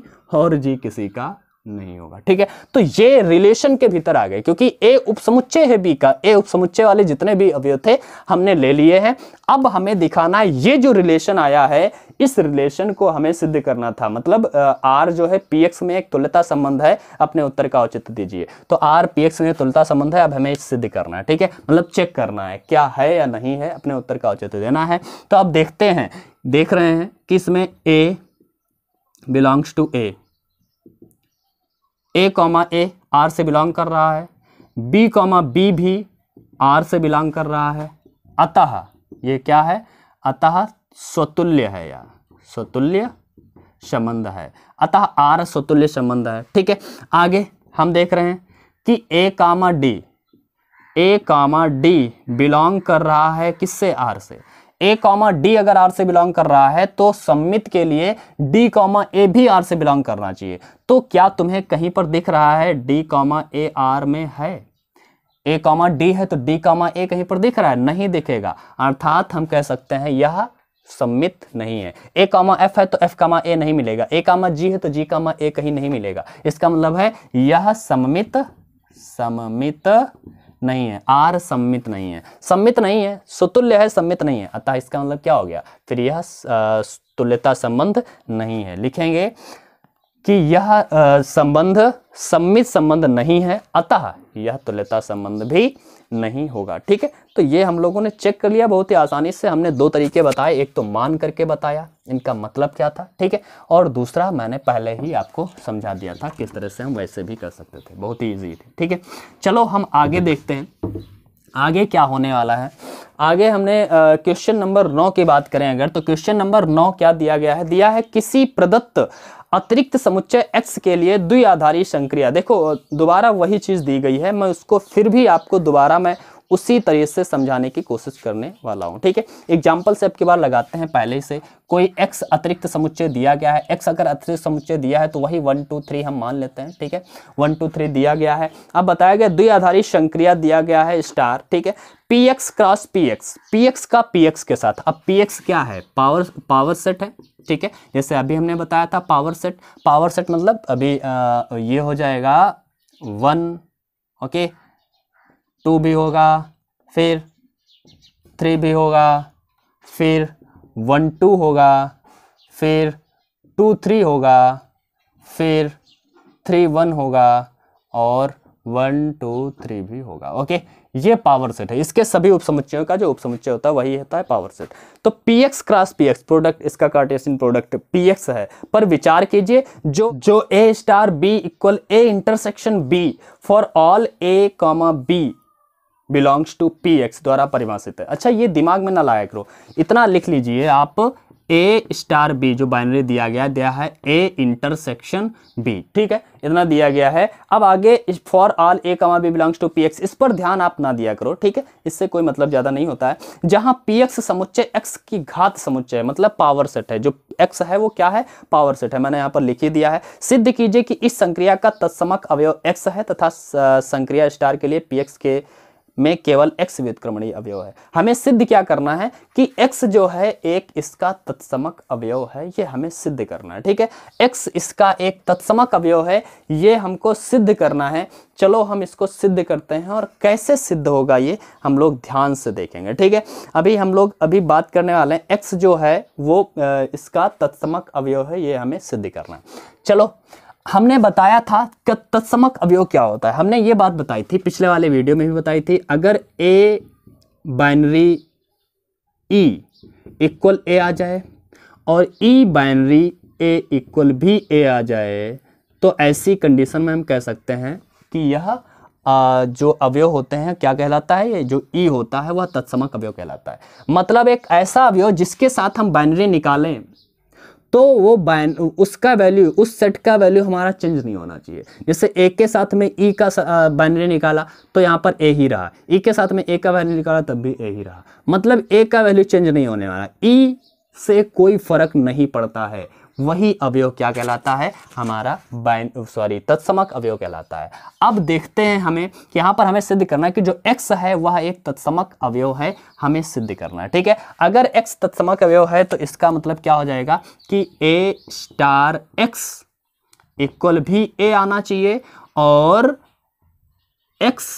और जी किसी का नहीं होगा ठीक है तो ये रिलेशन के भीतर आ गए क्योंकि ए उपसमुच्चय है बी का ए उपसमुच्चय वाले जितने भी अवयव थे हमने ले लिए हैं अब हमें दिखाना है ये जो रिलेशन आया है इस रिलेशन को हमें सिद्ध करना था मतलब आर जो है पी में एक तुलता संबंध है अपने उत्तर का औचित्य दीजिए तो आर पी में तुलता संबंध है अब हमें सिद्ध करना है ठीक है मतलब चेक करना है क्या है या नहीं है अपने उत्तर का औचित्य देना है तो अब देखते हैं देख रहे हैं कि इसमें A belongs to A A comma A R से बिलोंग कर रहा है बी कॉमा बी भी आर से बिलोंग कर रहा है अतः ये क्या है अतः स्वतुल्य है यार स्वतुल्य संबंध है अतः आर स्वतुल्य संबंध है ठीक है आगे हम देख रहे हैं कि A comma D A comma D belong कर रहा है किससे आर से ए कॉमा डी अगर आर से बिलोंग कर रहा है तो सम्मित के लिए डी कॉमा ए भी आर से बिलोंग करना चाहिए तो क्या तुम्हें कहीं पर दिख रहा है डी कॉमा ए आर में है ए कॉमा डी है तो डी कॉमा ए कहीं पर दिख रहा है नहीं दिखेगा अर्थात हम कह सकते हैं यह सम्मित नहीं है ए कॉमा एफ है तो एफ कॉमा ए नहीं मिलेगा ए कामा जी है तो जी कामा ए कहीं नहीं मिलेगा इसका मतलब है यह सममित सममित नहीं है आर सम्मित नहीं है सम्मित नहीं है सुतुल्य है सम्मित नहीं है अतः इसका मतलब क्या हो गया फिर यह तुल्यता संबंध नहीं है लिखेंगे कि यह संबंध सम्मित संबंध नहीं है अतः यह तुल्यता संबंध भी नहीं होगा ठीक है तो ये हम लोगों ने चेक कर लिया बहुत ही आसानी से हमने दो तरीके बताए एक तो मान करके बताया इनका मतलब क्या था ठीक है और दूसरा मैंने पहले ही आपको समझा दिया था किस तरह से हम वैसे भी कर सकते थे बहुत ही ईजी थी ठीक है चलो हम आगे देखते हैं आगे क्या होने वाला है आगे हमने क्वेश्चन नंबर नौ की बात करें अगर तो क्वेश्चन नंबर नौ क्या दिया गया है दिया है किसी प्रदत्त अतिरिक्त समुच्चय एक्स के लिए द्विआधारी संक्रिया देखो दोबारा वही चीज़ दी गई है मैं उसको फिर भी आपको दोबारा मैं उसी तरह से समझाने की कोशिश करने वाला हूँ ठीक है एग्जाम्पल से आपके बार लगाते हैं पहले से कोई एक्स अतिरिक्त समुच्चय दिया गया है एक्स अगर अतिरिक्त समुच्चय दिया है तो वही वन टू थ्री हम मान लेते हैं ठीक है वन टू थ्री दिया गया है अब बताया गया द्वि आधारित संक्रिया दिया गया है स्टार ठीक है P X cross P X P X का पी एक्स के साथ अब पी एक्स क्या है पावर पावर सेट है ठीक है जैसे अभी हमने बताया था पावर सेट पावर सेट मतलब अभी आ, ये हो जाएगा वन ओके टू भी होगा फिर थ्री भी होगा फिर वन टू होगा फिर टू थ्री होगा फिर थ्री वन होगा और वन टू थ्री भी होगा ओके ये पावर सेट है इसके सभी उपसमुच्चयों का जो उपसमुच्चय होता है वही होता है पावर सेट तो P X cross P X product इसका कार्टेशियन प्रोडक्ट पी एक्स है पर विचार कीजिए जो जो A star B equal A intersection B for all A comma B belongs to P X द्वारा परिभाषित है अच्छा ये दिमाग में ना लाया करो इतना लिख लीजिए आप ए स्टार बी जो बाइनरी दिया गया दिया है ए इंटरसेक्शन बी ठीक है इतना दिया गया है अब आगे for all A comma B belongs to P X इस पर ध्यान आप ना दिया करो ठीक है इससे कोई मतलब ज़्यादा नहीं होता है जहाँ पी एक्स समुच्चय एक्स की घात समुच्चय है मतलब पावर सेट है जो एक्स है वो क्या है पावर सेट है मैंने यहाँ पर लिख ही दिया है सिद्ध कीजिए कि इस संक्रिया का तत्समक अवयव एक्स है तथा संक्रिया स्टार के लिए पी एक्स के में केवल एक्स व्युत्क्रमणीय अवयव है हमें सिद्ध क्या करना है कि एक्स जो है एक इसका तत्समक अवयव है ये हमें सिद्ध करना है ठीक है एक्स इसका एक तत्समक अवयव है ये हमको सिद्ध करना है चलो हम इसको सिद्ध करते हैं और कैसे सिद्ध होगा ये हम लोग ध्यान से देखेंगे ठीक है अभी हम लोग अभी बात करने वाले हैं एक्स जो है वो इसका तत्समक अवयव है ये हमें सिद्ध करना है चलो हमने बताया था कि तत्समक अवयव क्या होता है हमने ये बात बताई थी पिछले वाले वीडियो में भी बताई थी अगर ए बाइनरी ई इक्वल ए आ जाए और ई बाइनरी ए इक्वल भी ए आ जाए तो ऐसी कंडीशन में हम कह सकते हैं कि यह आ, जो अवयव होते हैं क्या कहलाता है ये जो ई e होता है वह तत्समक अवयव कहलाता है मतलब एक ऐसा अवयव जिसके साथ हम बाइनरी निकालें तो वो बैन उसका वैल्यू उस सेट का वैल्यू हमारा चेंज नहीं होना चाहिए जैसे ए के साथ में ई e का बाइनरी निकाला तो यहाँ पर ए ही रहा ई e के साथ में ए का बाइनरी निकाला तब भी ए ही रहा मतलब ए का वैल्यू चेंज नहीं होने वाला ई e से कोई फर्क नहीं पड़ता है वही अवयव क्या कहलाता है हमारा बाइन सॉरी तत्समक अवयव कहलाता है अब देखते हैं हमें कि यहाँ पर हमें सिद्ध करना है कि जो एक्स है वह एक तत्समक अवयव है हमें सिद्ध करना है ठीक है अगर एक्स तत्समक अवयव है तो इसका मतलब क्या हो जाएगा कि ए स्टार एक्स इक्वल भी ए आना चाहिए और एक्स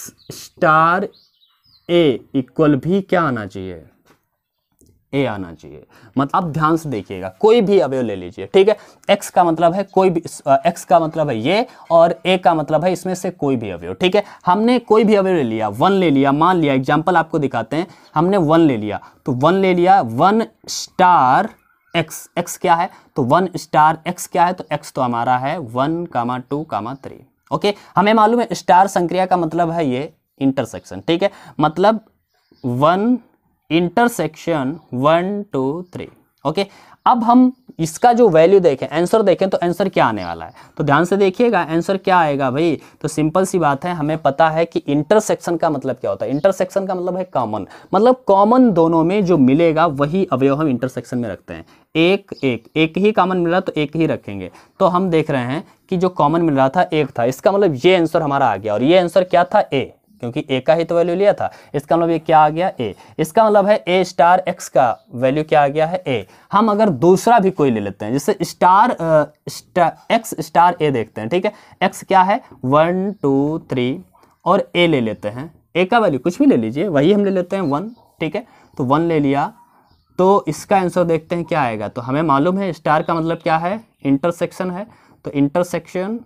स्टार ए इक्वल भी क्या आना चाहिए ए आना चाहिए मतलब आप ध्यान से देखिएगा कोई भी अवयव ले लीजिए ठीक है एक्स का मतलब है कोई भी एक्स का मतलब है ये और ए का मतलब है इसमें से कोई भी अवयव ठीक है हमने कोई भी अवयव ले लिया वन ले लिया मान लिया एग्जाम्पल आपको दिखाते हैं हमने वन ले लिया तो वन ले लिया वन स्टार एक्स एक्स क्या है तो वन स्टार एक्स क्या है तो एक्स तो हमारा है one comma two comma three okay हमें मालूम है स्टार संक्रिया का मतलब है ये इंटरसेक्शन ठीक है मतलब one intersection one two three okay अब हम इसका जो वैल्यू देखें आंसर देखें तो आंसर क्या आने वाला है तो ध्यान से देखिएगा आंसर क्या आएगा भाई तो सिंपल सी बात है हमें पता है कि इंटरसेक्शन का मतलब क्या होता है इंटरसेक्शन का मतलब है कॉमन मतलब कॉमन दोनों में जो मिलेगा वही अवयव हम इंटरसेक्शन में रखते हैं एक एक एक ही कॉमन मिल रहा तो एक ही रखेंगे तो हम देख रहे हैं कि जो कॉमन मिल रहा था एक था इसका मतलब ये आंसर हमारा आ गया और ये आंसर क्या था ए क्योंकि ए का ही तो वैल्यू लिया था इसका मतलब ये क्या आ गया ए इसका मतलब है ए स्टार एक्स का वैल्यू क्या आ गया है ए हम अगर दूसरा भी कोई ले लेते हैं जैसे स्टार एक्स स्टार ए देखते हैं ठीक है एक्स क्या है वन टू थ्री और ए ले लेते हैं ए का वैल्यू कुछ भी ले लीजिए वही हम ले लेते हैं वन ठीक है तो वन ले लिया तो इसका आंसर देखते हैं क्या आएगा तो हमें मालूम है स्टार का मतलब क्या है इंटरसेक्शन है तो इंटरसेक्शन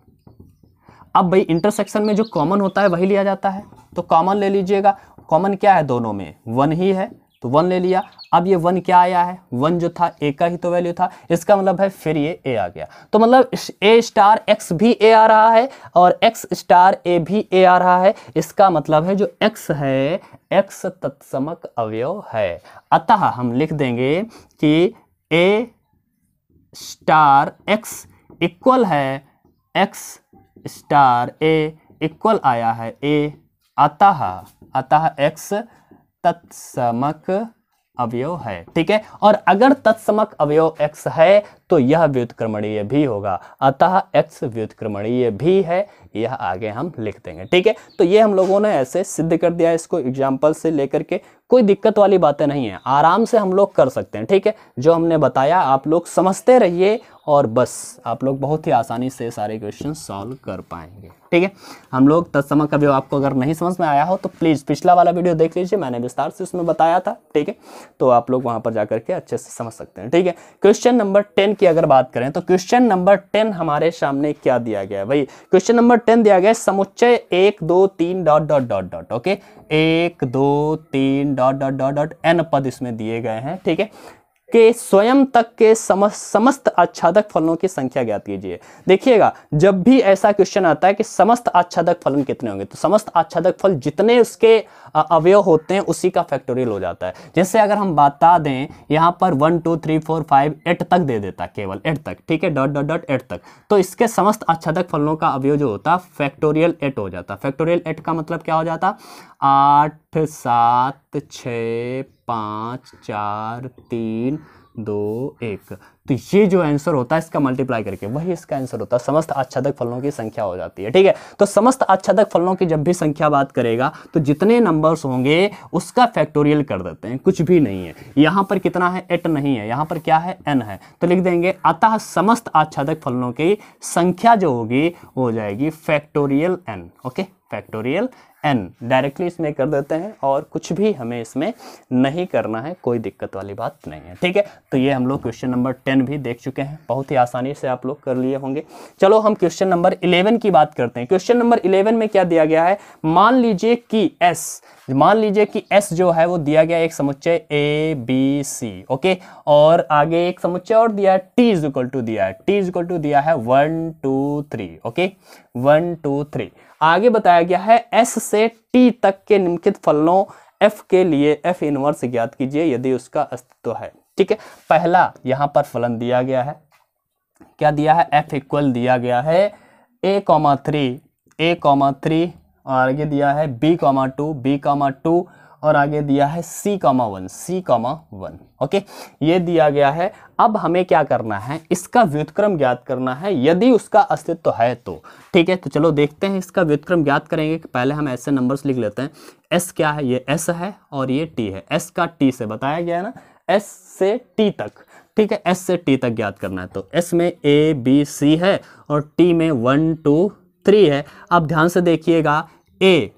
अब भाई इंटरसेक्शन में जो कॉमन होता है वही लिया जाता है तो कॉमन ले लीजिएगा कॉमन क्या है दोनों में वन ही है तो वन ले लिया अब ये वन क्या आया है वन जो था ए का ही तो वैल्यू था इसका मतलब है फिर ये ए आ गया तो मतलब ए स्टार एक्स भी ए आ रहा है और एक्स स्टार ए भी ए आ रहा है इसका मतलब है जो एक्स है एक्स तत्समक अवयव है अतः हम लिख देंगे कि ए स्टार एक्स इक्वल है एक्स स्टार ए इक्वल आया है ए अतः अतः एक्स तत्समक अवयव है ठीक है और अगर तत्समक अवयव एक्स है तो यह व्युतक्रमणीय भी होगा अतः एक्स व्युतक्रमणीय भी है यह आगे हम लिख देंगे ठीक है तो ये हम लोगों ने ऐसे सिद्ध कर दिया इसको एग्जाम्पल से लेकर के कोई दिक्कत वाली बातें नहीं है आराम से हम लोग कर सकते हैं ठीक है जो हमने बताया आप लोग समझते रहिए और बस आप लोग बहुत ही आसानी से सारे क्वेश्चन सॉल्व कर पाएंगे ठीक है हम लोग तत्समक का भी आपको अगर नहीं समझ में आया हो तो प्लीज़ पिछला वाला वीडियो देख लीजिए मैंने विस्तार से उसमें बताया था ठीक है तो आप लोग वहाँ पर जा करके अच्छे से समझ सकते हैं ठीक है क्वेश्चन नंबर टेन की अगर बात करें तो क्वेश्चन नंबर टेन हमारे सामने क्या दिया गया है भाई क्वेश्चन नंबर टेन दिया गया है समुच्चय एक दो तीन dot dot dot dot okay एक दो तीन dot dot dot dot n पद इसमें दिए गए हैं ठीक है के स्वयं तक के समस्त समस्त आच्छादक फलों की संख्या ज्ञात कीजिए देखिएगा जब भी ऐसा क्वेश्चन आता है कि समस्त आच्छादक फलन कितने होंगे तो समस्त आच्छादक फल जितने उसके अवयव होते हैं उसी का फैक्टोरियल हो जाता है जैसे अगर हम बता दें यहाँ पर one two three four five eight तक दे देता केवल एट तक ठीक है डॉट डॉट डॉट एट तक तो इसके समस्त आच्छादक फलों का अवयव जो होता फैक्टोरियल एट हो जाता फैक्टोरियल एट का मतलब क्या हो जाता आठ सात छ पाँच चार तीन दो एक तो ये जो आंसर होता है इसका मल्टीप्लाई करके वही इसका आंसर होता है समस्त आच्छादक फलों की संख्या हो जाती है ठीक है तो समस्त आच्छादक फलों की जब भी संख्या बात करेगा तो जितने नंबर्स होंगे उसका फैक्टोरियल कर देते हैं कुछ भी नहीं है यहाँ पर कितना है एट नहीं है यहाँ पर क्या है एन है तो लिख देंगे अतः समस्त आच्छादक फलों की संख्या जो होगी वो हो जाएगी factorial n okay factorial n directly इसमें कर देते हैं और कुछ भी हमें इसमें नहीं करना है कोई दिक्कत वाली बात नहीं है ठीक है तो ये हम लोग क्वेश्चन नंबर टेन भी देख चुके हैं बहुत ही आसानी से आप लोग कर लिए होंगे चलो हम क्वेश्चन नंबर इलेवन की बात करते हैं क्वेश्चन नंबर इलेवन में क्या दिया गया है मान लीजिए कि एस मान लीजिए कि एस जो है वो दिया गया एक समुच्चय ए बी सी ओके और आगे एक समुच्चय और दिया है टी इज इक्वल टू दिया है टी इज इक्वल टू दिया है one two three okay one two three आगे बताया गया है एस से टी तक के निम्नलिखित फलनों एफ के लिए एफ इनवर्स ज्ञात कीजिए यदि उसका अस्तित्व है ठीक है पहला यहाँ पर फलन दिया गया है क्या दिया है एफ इक्वल दिया गया है a comma three a comma three और आगे दिया है B comma two b comma two और आगे दिया है c comma one c comma one okay ये दिया गया है अब हमें क्या करना है इसका व्युतक्रम ज्ञात करना है यदि उसका अस्तित्व तो है तो ठीक है तो चलो देखते हैं इसका व्युतक्रम ज्ञात करेंगे कि पहले हम ऐसे नंबर्स लिख लेते हैं एस क्या है ये एस है और ये टी है एस का टी से बताया गया है ना एस से टी तक ठीक है एस से टी तक ज्ञात करना है तो एस में ए बी सी है और टी में वन टू थ्री है अब ध्यान से देखिएगा ए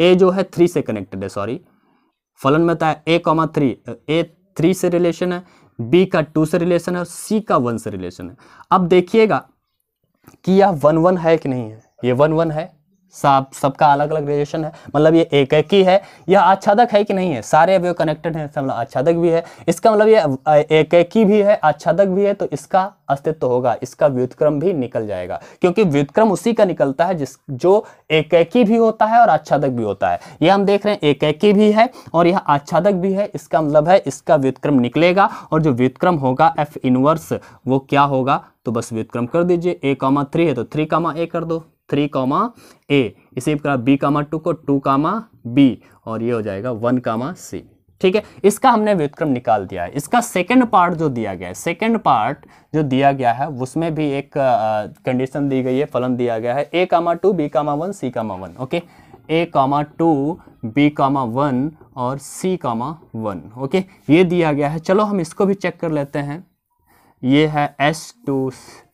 ए जो है थ्री से कनेक्टेड है सॉरी फलन में बताया a comma three a three से रिलेशन है बी का टू से रिलेशन है और सी का वन से रिलेशन है अब देखिएगा कि यह वन वन है कि नहीं है ये वन वन है सब सबका अलग अलग रेडिएशन है मतलब ये एक एक ही है यह आच्छादक है कि नहीं है सारे अवयव कनेक्टेड हैं इसका मतलब आच्छादक भी है इसका मतलब ये एक एक ही भी है आच्छादक भी है तो इसका अस्तित्व होगा इसका व्युतक्रम भी निकल जाएगा क्योंकि व्युतक्रम उसी का निकलता है जिस जो एक एक ही भी होता है और आच्छादक भी होता है यह हम देख रहे हैं एक एक ही भी है और यह आच्छादक भी है इसका मतलब है इसका व्युतक्रम निकलेगा और जो व्युतक्रम होगा एफ इनवर्स वो क्या होगा तो बस व्युतक्रम कर दीजिए ए कॉमा थ्री है तो थ्री कामा ए कर दो थ्री कामा ए इसी प्रकार बी कामा टू को टू कामा बी और ये हो जाएगा वन कामा सी ठीक है इसका हमने व्युतक्रम निकाल दिया है इसका सेकंड पार्ट जो दिया गया है सेकंड पार्ट जो दिया गया है उसमें भी एक कंडीशन दी गई है फलन दिया गया है a comma two b comma one c comma one okay a comma two b comma one और सी कामा वन ओके ये दिया गया है चलो हम इसको भी चेक कर लेते हैं ये है एस टू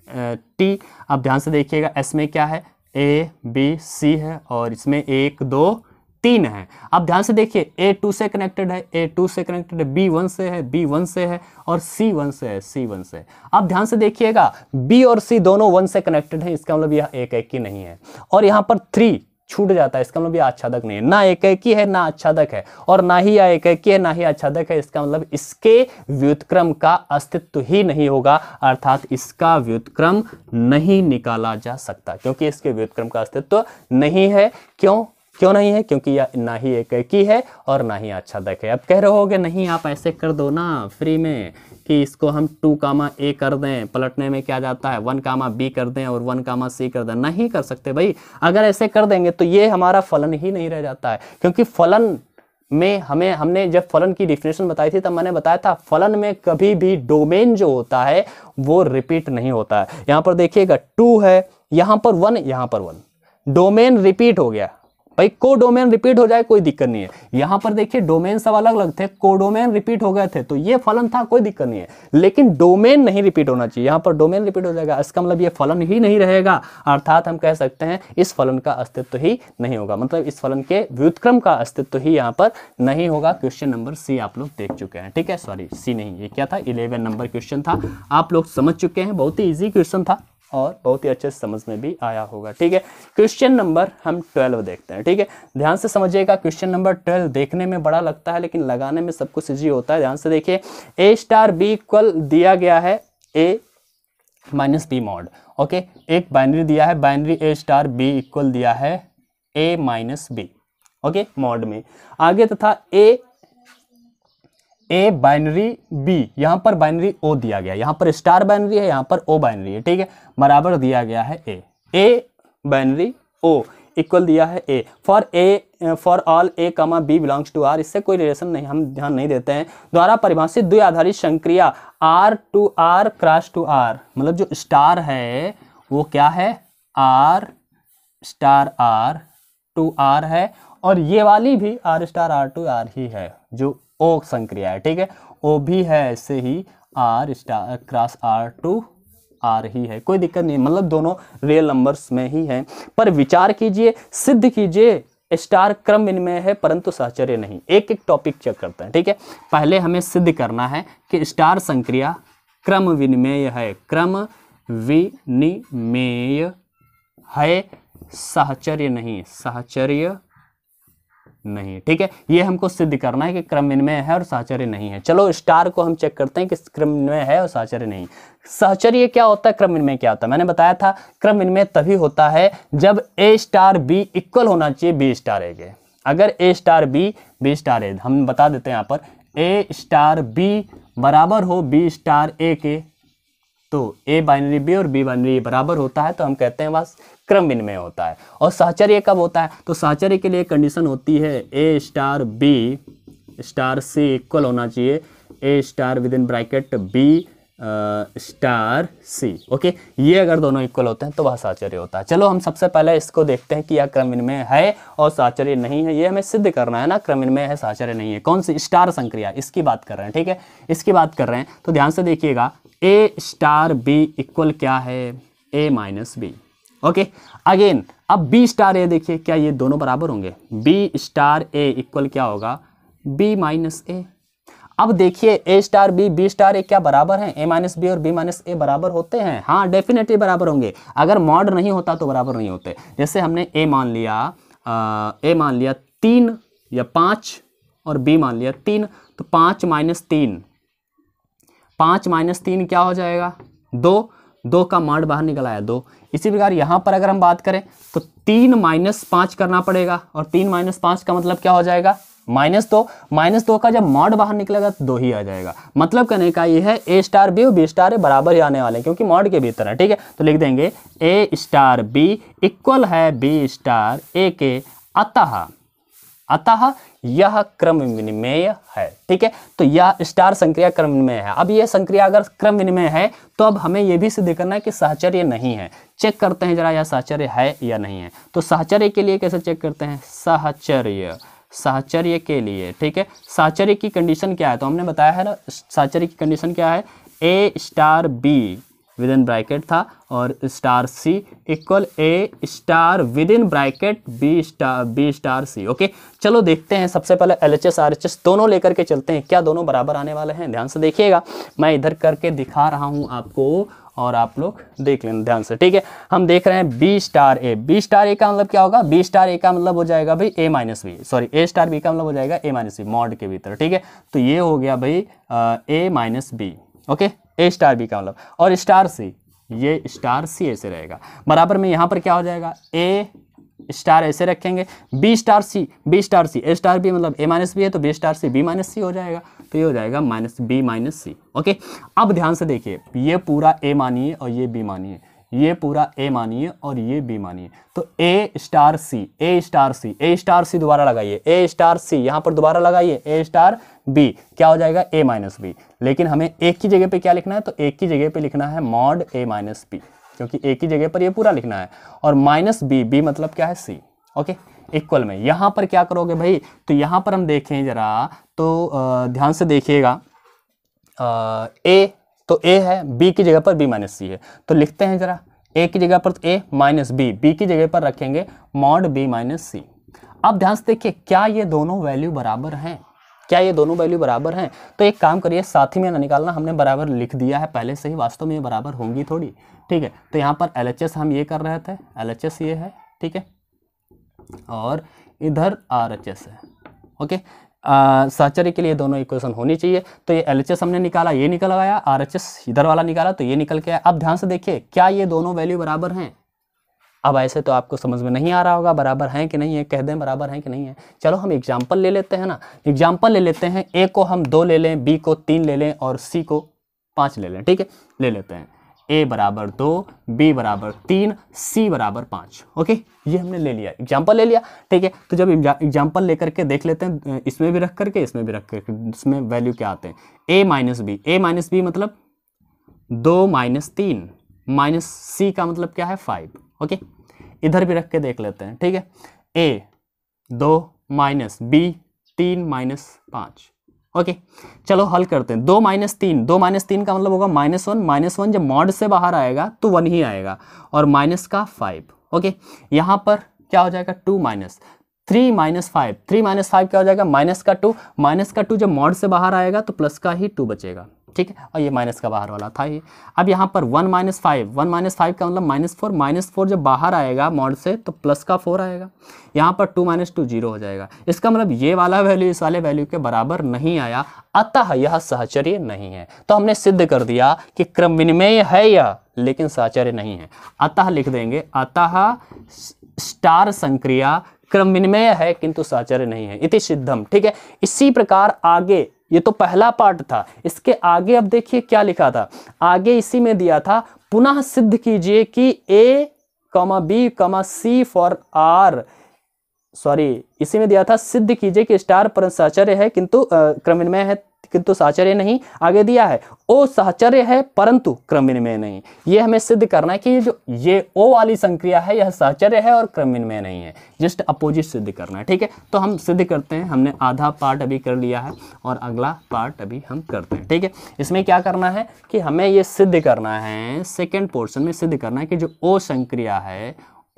टी आप ध्यान से देखिएगा एस में क्या है ए बी सी है और इसमें एक दो तीन है आप ध्यान से देखिए ए टू से कनेक्टेड है ए टू से कनेक्टेड है बी वन से है बी वन से है और सी वन से है सी वन से आप ध्यान से देखिएगा बी और सी दोनों वन से कनेक्टेड हैं इसका मतलब यह एक एक की नहीं है और यहाँ पर थ्री छूट जाता है इसका मतलब ये आच्छादक नहीं है ना एक है ना आच्छादक है और ना ही एक एकैकी है ना ही आच्छादक है इसका मतलब इसके व्युतक्रम का अस्तित्व ही नहीं होगा अर्थात इसका व्युतक्रम नहीं निकाला जा सकता क्योंकि इसके व्युतक्रम का अस्तित्व नहीं है क्यों क्यों नहीं है क्योंकि यह ना ही एक है और ना ही आच्छादक है अब कह रहे होगे नहीं आप ऐसे कर दो ना फ्री में कि इसको हम टू कामा ए कर दें पलटने में क्या जाता है वन कामा बी कर दें और वन कामा सी कर दें नहीं कर सकते भाई अगर ऐसे कर देंगे तो ये हमारा फलन ही नहीं रह जाता है क्योंकि फलन में हमें हमने जब फलन की डिफिनेशन बताई थी तब मैंने बताया था फलन में कभी भी डोमेन जो होता है वो रिपीट नहीं होता है यहाँ पर देखिएगा टू है यहाँ पर वन यहाँ पर वन डोमेन रिपीट हो गया भाई को डोमेन रिपीट हो जाए कोई दिक्कत नहीं है यहां पर देखिए डोमेन सब अलग अलग थे को डोमेन रिपीट हो गए थे तो ये फलन था कोई दिक्कत नहीं है लेकिन डोमेन नहीं रिपीट होना चाहिए यहाँ पर डोमेन रिपीट हो जाएगा इसका मतलब ये फलन ही नहीं रहेगा अर्थात हम कह सकते हैं इस फलन का अस्तित्व ही नहीं होगा मतलब इस फलन के व्युतक्रम का अस्तित्व ही यहाँ पर नहीं होगा क्वेश्चन नंबर सी आप लोग देख चुके हैं ठीक है सॉरी सी नहीं ये क्या था इलेवन नंबर क्वेश्चन था आप लोग समझ चुके हैं बहुत ही ईजी क्वेश्चन था और बहुत ही अच्छे से समझ में भी आया होगा ठीक है क्वेश्चन नंबर हम ट्वेल्व देखते हैं ठीक है ध्यान से समझिएगा क्वेश्चन नंबर ट्वेल्व देखने में बड़ा लगता है लेकिन लगाने में सब कुछ इजी होता है ध्यान से देखिए ए स्टार बी इक्वल दिया गया है a minus b mod okay एक बाइनरी दिया है binary a star B equal दिया है a minus b okay mod में आगे तथा ए ए बाइनरी बी यहाँ पर बाइनरी ओ दिया गया यहाँ पर स्टार बाइनरी है यहाँ पर ओ बाइनरी है ठीक है बराबर दिया गया है ए ए बाइनरी ओ इक्वल दिया है a for a for all A comma B belongs to are इससे कोई रिलेशन नहीं हम ध्यान नहीं देते हैं द्वारा परिभाषित द्वि आधारित संक्रिया R to R cross to R मतलब जो स्टार है वो क्या है R star R to R है और ये वाली भी R star R to R ही है जो ओ संक्रिया है ठीक है ओ भी है ऐसे ही R star cross R to R ही है कोई दिक्कत नहीं मतलब दोनों रियल नंबर्स में ही हैं पर विचार कीजिए सिद्ध कीजिए स्टार क्रम इनमें है परंतु सहचर्य नहीं एक एक टॉपिक चेक करते हैं ठीक है पहले हमें सिद्ध करना है कि स्टार संक्रिया क्रम विनिमय है क्रम विनिमेय है सहचर्य नहीं सहचर्य नहीं ठीक है ये हमको सिद्ध करना है कि क्रम विनिमय है और साचर्य नहीं है चलो स्टार को हम चेक करते हैं कि क्रम विनिमय है और साचर्य नहीं साहचर्य क्या होता है क्रम विनिमय क्या होता है मैंने बताया था क्रम विनिमय तभी होता है जब ए स्टार बी इक्वल होना चाहिए बी स्टार ए के अगर a star b b star a हम बता देते हैं यहाँ पर ए स्टार बी बराबर हो बी स्टार ए के तो ए बाइनरी बी और बी बाइनरी बराबर होता है तो हम कहते हैं बस क्रम विनिमय होता है और साहचर्य कब होता है तो साहचर्य के लिए कंडीशन होती है a star b star c equal होना चाहिए a star with in bracket b star c okay ये अगर दोनों इक्वल होते हैं तो वह साचर्य होता है चलो हम सबसे पहले इसको देखते हैं कि यह क्रम इनमें है और साचर्य नहीं है ये हमें सिद्ध करना है ना क्रम इनमें है साचर्य नहीं है कौन सी स्टार संक्रिया इसकी बात कर रहे हैं ठीक है इसकी बात कर रहे हैं तो ध्यान से देखिएगा ए स्टार बी इक्वल क्या है a minus b okay again अब बी स्टार ए देखिए क्या ये दोनों बराबर होंगे बी स्टार ए इक्वल क्या होगा बी माइनस ए अब देखिए a star b b star a क्या बराबर हैं ए माइनस बी और बी माइनस ए बराबर होते हैं हाँ डेफिनेटली बराबर होंगे अगर मॉड नहीं होता तो बराबर नहीं होते जैसे हमने ए मान लिया ए मान लिया तीन या पाँच और बी मान लिया तीन तो पाँच माइनस तीन पाँच माइनस तीन क्या हो जाएगा दो दो का माड बाहर निकल आया दो इसी प्रकार यहाँ पर अगर हम बात करें तो तीन माइनस पाँच करना पड़ेगा और तीन माइनस पाँच का मतलब क्या हो जाएगा माइनस दो माइनस दो का जब मॉड बाहर निकलेगा तो दो ही आ जाएगा मतलब कहने का ये है ए स्टार बी और बी स्टार ए बराबर ही आने वाले हैं क्योंकि मॉड के भीतर है ठीक है तो लिख देंगे ए स्टार बी इक्वल है बी स्टार ए के अतः अतः यह क्रम विनिमय है ठीक है तो यह स्टार संक्रिया क्रम विनिमय है अब यह संक्रिया अगर क्रम विनिमय है तो अब हमें यह भी सिद्ध करना है कि साहचर्य नहीं है चेक करते हैं जरा यह साहचर्य है या नहीं है तो साहचर्य के लिए कैसे चेक करते हैं साहचर्य साहचर्य के लिए ठीक है साहचर्य की कंडीशन क्या है तो हमने बताया है ना साहचर्य की कंडीशन क्या है a star b with in bracket था और star c equal a star with in bracket b star b star c okay चलो देखते हैं सबसे पहले L H S R H S दोनों लेकर के चलते हैं क्या दोनों बराबर आने वाले हैं ध्यान से देखिएगा मैं इधर करके दिखा रहा हूँ आपको और आप लोग देख लें ध्यान से ठीक है हम देख रहे हैं b star a b star a का मतलब क्या होगा बी स्टार ए का मतलब हो जाएगा भाई a minus b sorry a star b का मतलब हो जाएगा ए माइनस बी मॉड के भीतर ठीक है तो ये हो गया भाई a minus b okay a star b का मतलब और स्टार सी ये स्टार सी ऐसे रहेगा बराबर में यहाँ पर क्या हो जाएगा ए स्टार ऐसे रखेंगे b star c b star c a star b मतलब ए माइनस बी है तो b star c b minus c हो जाएगा तो ये हो जाएगा minus b minus c okay अब ध्यान से देखिए ये पूरा ए मानिए और ये बी मानिए ये पूरा ए मानिए और ये बी मानिए तो a star c a star c a star c दोबारा लगाइए ए स्टार सी यहां पर दोबारा लगाइए ए स्टार बी क्या हो जाएगा ए माइनस बी लेकिन हमें एक की जगह पे क्या लिखना है तो एक की जगह पे लिखना है मॉड ए माइनस बी क्योंकि एक की जगह पर ये पूरा लिखना है और माइनस बी बी मतलब क्या है सी ओके इक्वल में यहां पर क्या करोगे भाई तो यहां पर हम देखें जरा तो ध्यान से देखिएगा ए तो ए है बी की जगह पर बी माइनस सी है तो लिखते हैं ज़रा ए की जगह पर तो ए माइनस बी बी की जगह पर रखेंगे मॉड बी माइनस सी अब ध्यान से देखिए क्या ये दोनों वैल्यू बराबर हैं क्या ये दोनों वैल्यू बराबर हैं तो एक काम करिए साथ ही में ना निकालना हमने बराबर लिख दिया है पहले से ही वास्तव में ये बराबर होंगी थोड़ी ठीक है तो यहाँ पर एल हम ये कर रहे थे एल ये है ठीक है और इधर आर है ओके okay? साचर्य के लिए दोनों इक्वेशन होनी चाहिए तो ये एल हमने निकाला ये निकल गया आर इधर वाला निकाला तो ये निकल के आया अब ध्यान से देखिए क्या ये दोनों वैल्यू बराबर हैं अब ऐसे तो आपको समझ में नहीं आ रहा होगा बराबर हैं कि नहीं है कह दें बराबर हैं कि नहीं है चलो हम एग्जाम्पल ले लेते हैं ना एग्जाम्पल ले लेते हैं ए को हम दो ले लें बी को तीन ले लें और सी को पाँच ले लें ठीक है ले लेते हैं ए बराबर दो बी बराबर तीन सी बराबर पाँच ओके ये हमने ले लिया एग्जाम्पल ले लिया ठीक है तो जब एग्जाम्पल लेकर के देख लेते हैं इसमें भी रख करके इसमें भी रख करके इसमें वैल्यू क्या आते हैं a minus b a minus b मतलब दो माइनस तीन माइनस सी का मतलब क्या है फाइव ओके इधर भी रख के देख लेते हैं ठीक है ए दो माइनस बी तीन माइनस पाँच ओके चलो हल करते हैं दो माइनस तीन दो माइनस तीन का मतलब होगा माइनस वन माइनस वन जब मॉड से बाहर आएगा तो वन ही आएगा और माइनस का फाइव ओके यहाँ पर क्या हो जाएगा two minus three minus five three minus five क्या हो जाएगा माइनस का टू माइनस का टू जब मॉड से बाहर आएगा तो प्लस का ही टू बचेगा ठीक है और ये माइनस का बाहर वाला था ये अब यहाँ पर one minus five one minus five का मतलब माइनस फोर माइनस फोर जब बाहर आएगा मॉड से तो प्लस का फोर आएगा यहाँ पर टू माइनस टू जीरो हो जाएगा इसका मतलब ये वाला वैल्यू इस वाले वैल्यू के बराबर नहीं आया अतः यह सहचर्य नहीं है तो हमने सिद्ध कर दिया कि क्रम विनिमय है यह लेकिन सहचर्य नहीं है अतः लिख देंगे अतः स्टार संक्रिया क्रम विनिमय है किंतु साचर्य नहीं है इति सिद्धम ठीक है इसी प्रकार आगे ये तो पहला पार्ट था इसके आगे अब देखिए क्या लिखा था आगे इसी में दिया था पुनः सिद्ध कीजिए कि ए कमा बी कमा सी फॉर आर सॉरी इसी में दिया था सिद्ध कीजिए कि स्टार परंसाचर्य है किंतु क्रमविन्मय है किंतु साचर्य नहीं आगे दिया है ओ साचर्य है परंतु क्रम नहीं ये हमें सिद्ध करना है कि जो ये ओ वाली संक्रिया है यह साचर्य है और क्रम नहीं है जस्ट अपोजिट सिद्ध करना है ठीक है तो हम सिद्ध करते हैं हमने आधा पार्ट अभी कर लिया है और अगला पार्ट अभी हम करते हैं ठीक है इसमें क्या करना है कि हमें ये सिद्ध करना है सेकेंड पोर्सन में सिद्ध करना है कि जो ओ संक्रिया है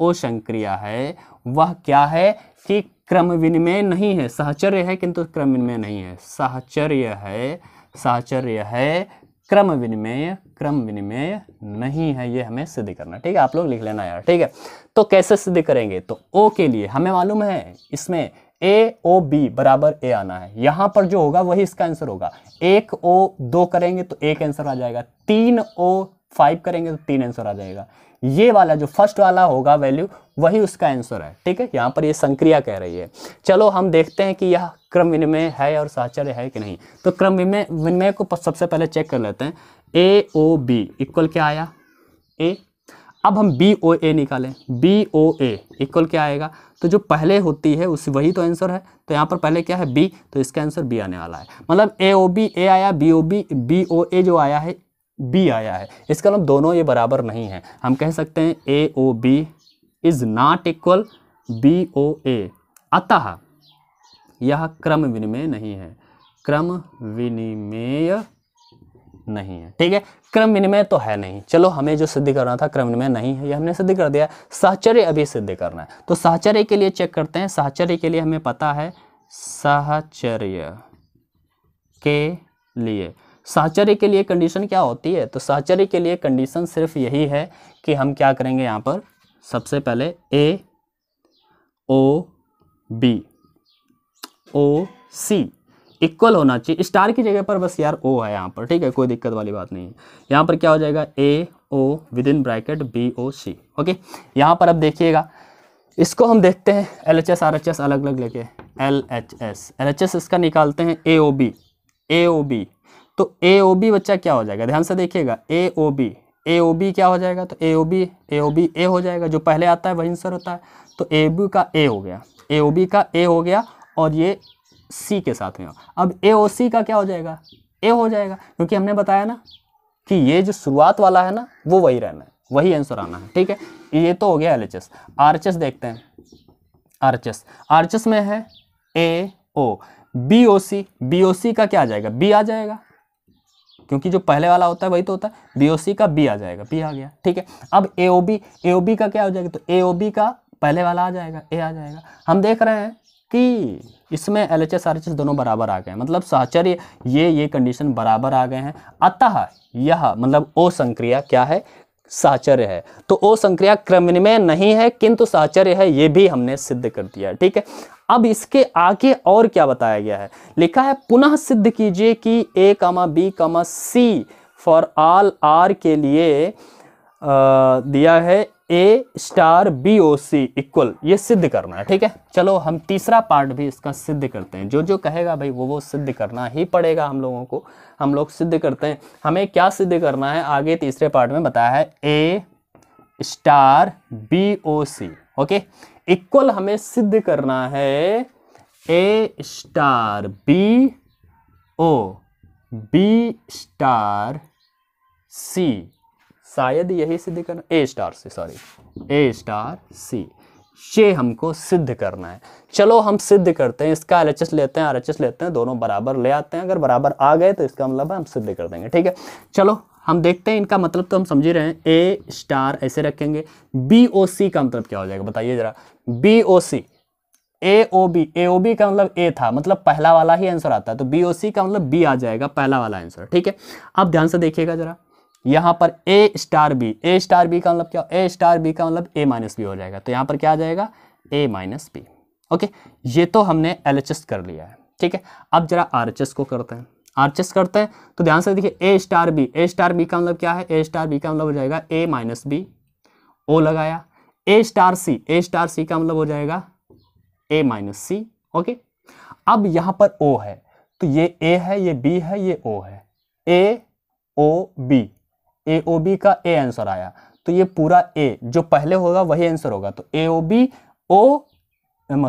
ओ संक्रिया है वह क्या है कि क्रम विनिमय नहीं है साहचर्य है किंतु क्रम विनिमय नहीं है साहचर्य है साहचर्य है क्रम विनिमय क्रम विनिमय नहीं है ये हमें सिद्ध करना ठीक है आप लोग लिख लेना यार ठीक है तो कैसे सिद्ध करेंगे तो ओ के लिए हमें मालूम है इसमें ए ओ बी बराबर ए आना है यहाँ पर जो होगा वही इसका आंसर होगा एक ओ दो करेंगे तो एक आंसर आ जाएगा तीन ओ फाइव करेंगे तो तीन आंसर आ जाएगा ये वाला जो फर्स्ट वाला होगा वैल्यू वही उसका आंसर है ठीक है यहाँ पर ये संक्रिया कह रही है चलो हम देखते हैं कि यह क्रम विनिमय है और साचर्य है कि नहीं तो क्रम विनिमय विनिमय को सबसे पहले चेक कर लेते हैं ए ओ बी इक्वल क्या आया ए अब हम बी ओ ए निकालें बी ओ ए इक्वल क्या आएगा तो जो पहले होती है उस वही तो आंसर है तो यहाँ पर पहले क्या है बी तो इसका आंसर बी आने वाला है मतलब ए ओ बी ए आया b o b b o a जो आया है बी आया है इसका मतलब दोनों ये बराबर नहीं है हम कह सकते हैं a o b is not equal b o a अतः यह क्रम विनिमय नहीं है क्रम विनिमय नहीं है ठीक है क्रम विनिमय तो है नहीं चलो हमें जो सिद्ध करना था क्रम विनिमय नहीं है ये हमने सिद्ध कर दिया साहचर्य अभी सिद्ध करना है तो साहचर्य के लिए चेक करते हैं साहचर्य के लिए हमें पता है साहचर्य के लिए साहचर्य के लिए कंडीशन क्या होती है तो साहचर्य के लिए कंडीशन सिर्फ यही है कि हम क्या करेंगे यहाँ पर सबसे पहले ए o b o c equal होना चाहिए स्टार की जगह पर बस यार ओ है यहाँ पर ठीक है कोई दिक्कत वाली बात नहीं है यहाँ पर क्या हो जाएगा a o with in bracket b o c okay यहाँ पर अब देखिएगा इसको हम देखते हैं L H S R H S अलग अलग लेके L H S L H S इसका निकालते हैं a o b a o B तो ए ओ बी बच्चा क्या हो जाएगा ध्यान से देखिएगा ए o b a o B क्या हो जाएगा तो a o b a o b ए हो जाएगा जो पहले आता है वही आंसर होता है तो ए बी का ए हो गया ए ओ बी का ए हो गया और ये सी के साथ में अब ए ओ सी का क्या हो जाएगा ए हो जाएगा क्योंकि हमने बताया ना कि ये जो शुरुआत वाला है ना वो वही रहना है वही आंसर आना है ठीक है ये तो हो गया L H S R H S देखते हैं R H S R H S में है ए o b o C B o सी का क्या आ जाएगा बी आ जाएगा क्योंकि जो पहले वाला होता है वही तो होता है बी का बी आ जाएगा बी आ गया ठीक है अब ए o b a o b का क्या हो जाएगा तो ए ओ बी का पहले वाला आ जाएगा ए आ जाएगा हम देख रहे हैं कि इसमें L H S R H S दोनों बराबर आ गए हैं मतलब सहचर्य ये ये कंडीशन बराबर आ गए हैं अतः यह मतलब ओ संक्रिया क्या है साचर्य है तो ओ संक्रिया क्रम नहीं है किंतु साचर्य है ये भी हमने सिद्ध कर दिया ठीक है अब इसके आगे और क्या बताया गया है लिखा है पुनः सिद्ध कीजिए कि ए कमा बी कमा सी फॉर ऑल आर के लिए आ, दिया है a star b o c equal ये सिद्ध करना है ठीक है चलो हम तीसरा पार्ट भी इसका सिद्ध करते हैं जो जो कहेगा भाई वो वो सिद्ध करना ही पड़ेगा हम लोगों को हम लोग सिद्ध करते हैं हमें क्या सिद्ध करना है आगे तीसरे पार्ट में बताया है a star b o c okay equal हमें सिद्ध करना है a star b o b star c शायद यही सिद्ध करना a star c sorry a star c ये हमको सिद्ध करना है चलो हम सिद्ध करते हैं इसका आर लेते हैं आर लेते हैं दोनों बराबर ले आते हैं अगर बराबर आ गए तो इसका मतलब हम सिद्ध कर देंगे ठीक है चलो हम देखते हैं इनका मतलब तो हम समझ रहे हैं ए स्टार ऐसे रखेंगे बी ओ सी का मतलब क्या हो जाएगा बताइए ज़रा b o c a o b a o b का मतलब ए था मतलब पहला वाला ही आंसर आता है तो बी ओ सी का मतलब बी आ जाएगा पहला वाला आंसर ठीक है अब ध्यान से देखिएगा जरा यहाँ पर a star b a star b का मतलब क्या ए स्टार बी का मतलब ए माइनस बी हो जाएगा तो यहाँ पर क्या आ जाएगा ए माइनस बी ओके ये तो हमने एल एच एस कर लिया है ठीक है अब जरा आर एच एस को करते हैं आर एच एस करते हैं तो ध्यान से देखिए a star b a star b का मतलब क्या है ए स्टार बी का मतलब हो जाएगा ए माइनस बी ओ लगाया ए स्टार सी ए स्टार सी का मतलब हो जाएगा ए माइनस सी ओके अब यहां पर ओ है तो ये ए है ये बी है ये ओ है ए o b a o b का ए आंसर आया तो ये पूरा ए जो पहले होगा वही आंसर होगा तो a o b o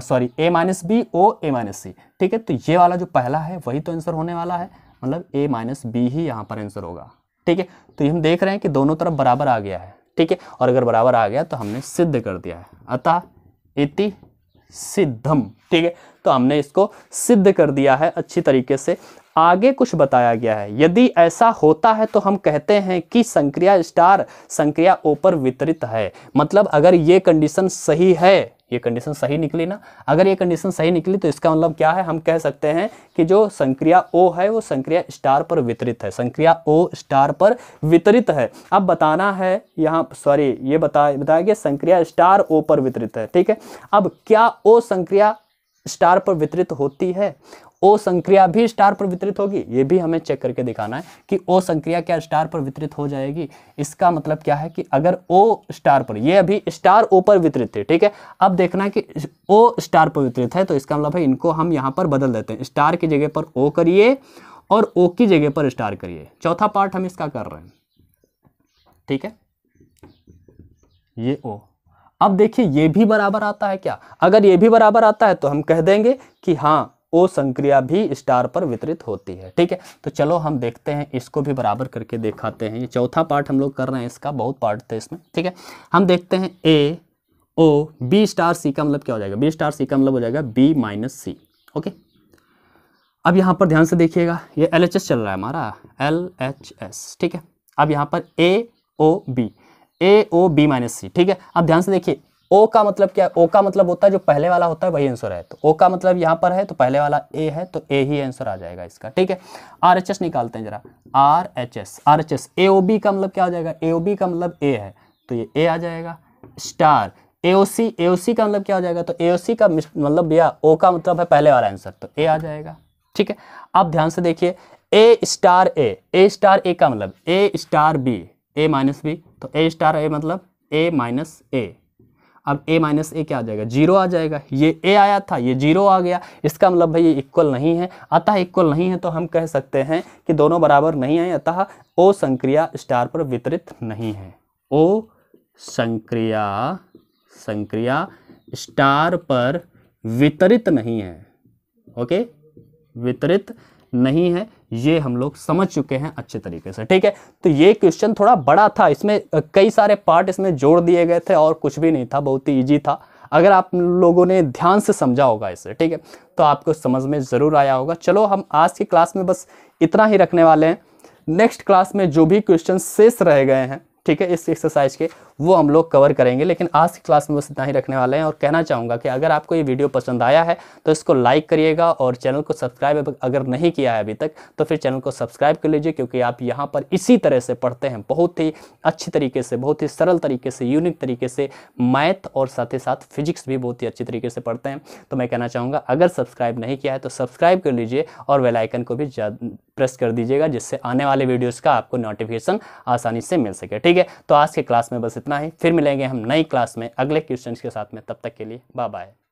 sorry a minus b o a minus c ठीक है तो ये वाला जो पहला है वही तो आंसर होने वाला है मतलब ए माइनस बी ही यहां पर आंसर होगा ठीक है तो हम देख रहे हैं कि दोनों तरफ बराबर आ गया है ठीक है और अगर बराबर आ गया तो हमने सिद्ध कर दिया है अतः इति सिद्धम ठीक है तो हमने इसको सिद्ध कर दिया है अच्छी तरीके से आगे कुछ बताया गया है यदि ऐसा होता है तो हम कहते हैं कि संक्रिया स्टार संक्रिया ओपर वितरित है मतलब अगर ये कंडीशन सही है ये कंडीशन सही निकली ना अगर ये कंडीशन सही निकली तो इसका मतलब क्या है हम कह सकते हैं कि जो संक्रिया ओ है वो संक्रिया स्टार पर वितरित है संक्रिया ओ स्टार पर वितरित है अब बताना है यहाँ सॉरी ये बता बताया गया संक्रिया स्टार ओ पर वितरित है ठीक है अब क्या ओ संक्रिया स्टार पर वितरित होती है ओ संक्रिया भी स्टार पर वितरित होगी ये भी हमें चेक करके दिखाना है कि ओ संक्रिया क्या स्टार पर वितरित हो जाएगी इसका मतलब क्या है कि अगर ओ स्टार पर ये अभी स्टार ओ पर वितरित थे ठीक है अब देखना है कि ओ स्टार पर वितरित है तो इसका मतलब है इनको हम यहाँ पर बदल देते हैं स्टार की जगह पर ओ करिए और ओ की जगह पर स्टार करिए चौथा पार्ट हम इसका कर रहे हैं ठीक है ये ओ अब देखिए ये भी बराबर आता है क्या अगर ये भी बराबर आता है तो हम कह देंगे कि हाँ ओ संक्रिया भी स्टार पर वितरित होती है ठीक है तो चलो हम देखते हैं इसको भी बराबर करके दिखाते हैं ये चौथा पार्ट हम लोग कर रहे हैं इसका बहुत पार्ट थे इसमें ठीक है हम देखते हैं ए ओ बी स्टार सी का मतलब क्या हो जाएगा बी स्टार सी का मतलब हो जाएगा बी माइनस सी ओके अब यहाँ पर ध्यान से देखिएगा ये एल एच एस चल रहा है हमारा एल एच एस ठीक है अब यहाँ पर a o b a o b minus c ठीक है अब ध्यान से देखिए ओ का मतलब क्या ओ का मतलब होता है जो पहले वाला होता है वही आंसर है तो ओ का मतलब यहाँ पर है तो पहले वाला ए है तो ए ही आंसर आ जाएगा इसका ठीक है आर एच एस निकालते हैं जरा R H S R H S a o b का मतलब क्या हो जाएगा ए ओ बी का मतलब ए है तो ये ए आ जाएगा star A O c a ओ सी का मतलब क्या हो जाएगा तो ए ओ सी का मतलब भैया ओ का मतलब है पहले वाला आंसर तो ए आ जाएगा ठीक है आप ध्यान से देखिए a star A A star a का मतलब a star b a minus b तो ए स्टार ए मतलब ए माइनस ए अब ए माइनस ए क्या आ जाएगा जीरो आ जाएगा ये ए आया था ये जीरो आ गया इसका मतलब भाई ये इक्वल नहीं है अतः इक्वल नहीं है तो हम कह सकते हैं कि दोनों बराबर नहीं है अतः ओ संक्रिया स्टार पर वितरित नहीं है ओ संक्रिया संक्रिया स्टार पर वितरित नहीं है ओके वितरित नहीं है ये हम लोग समझ चुके हैं अच्छे तरीके से ठीक है तो ये क्वेश्चन थोड़ा बड़ा था इसमें कई सारे पार्ट इसमें जोड़ दिए गए थे और कुछ भी नहीं था बहुत ही ईजी था अगर आप लोगों ने ध्यान से समझा होगा इसे ठीक है तो आपको समझ में ज़रूर आया होगा चलो हम आज की क्लास में बस इतना ही रखने वाले हैं नेक्स्ट क्लास में जो भी क्वेश्चन शेष रह गए हैं ठीक है इस एक्सरसाइज के वो हम लोग कवर करेंगे लेकिन आज की क्लास में बस इतना ही रखने वाले हैं और कहना चाहूँगा कि अगर आपको ये वीडियो पसंद आया है तो इसको लाइक करिएगा और चैनल को सब्सक्राइब अगर नहीं किया है अभी तक तो फिर चैनल को सब्सक्राइब कर लीजिए क्योंकि आप यहाँ पर इसी तरह से पढ़ते हैं बहुत ही अच्छी तरीके से बहुत ही सरल तरीके से यूनिक तरीके से मैथ और साथ ही साथ फिजिक्स भी बहुत ही अच्छी तरीके से पढ़ते हैं तो मैं कहना चाहूँगा अगर सब्सक्राइब नहीं किया है तो सब्सक्राइब कर लीजिए और वेलाइकन को भी प्रेस कर दीजिएगा जिससे आने वाले वीडियोज़ का आपको नोटिफिकेशन आसानी से मिल सके ठीक है तो आज के क्लास में बस इतना इतना ही फिर मिलेंगे हम नई क्लास में अगले क्वेश्चन के साथ में तब तक के लिए बाय बाय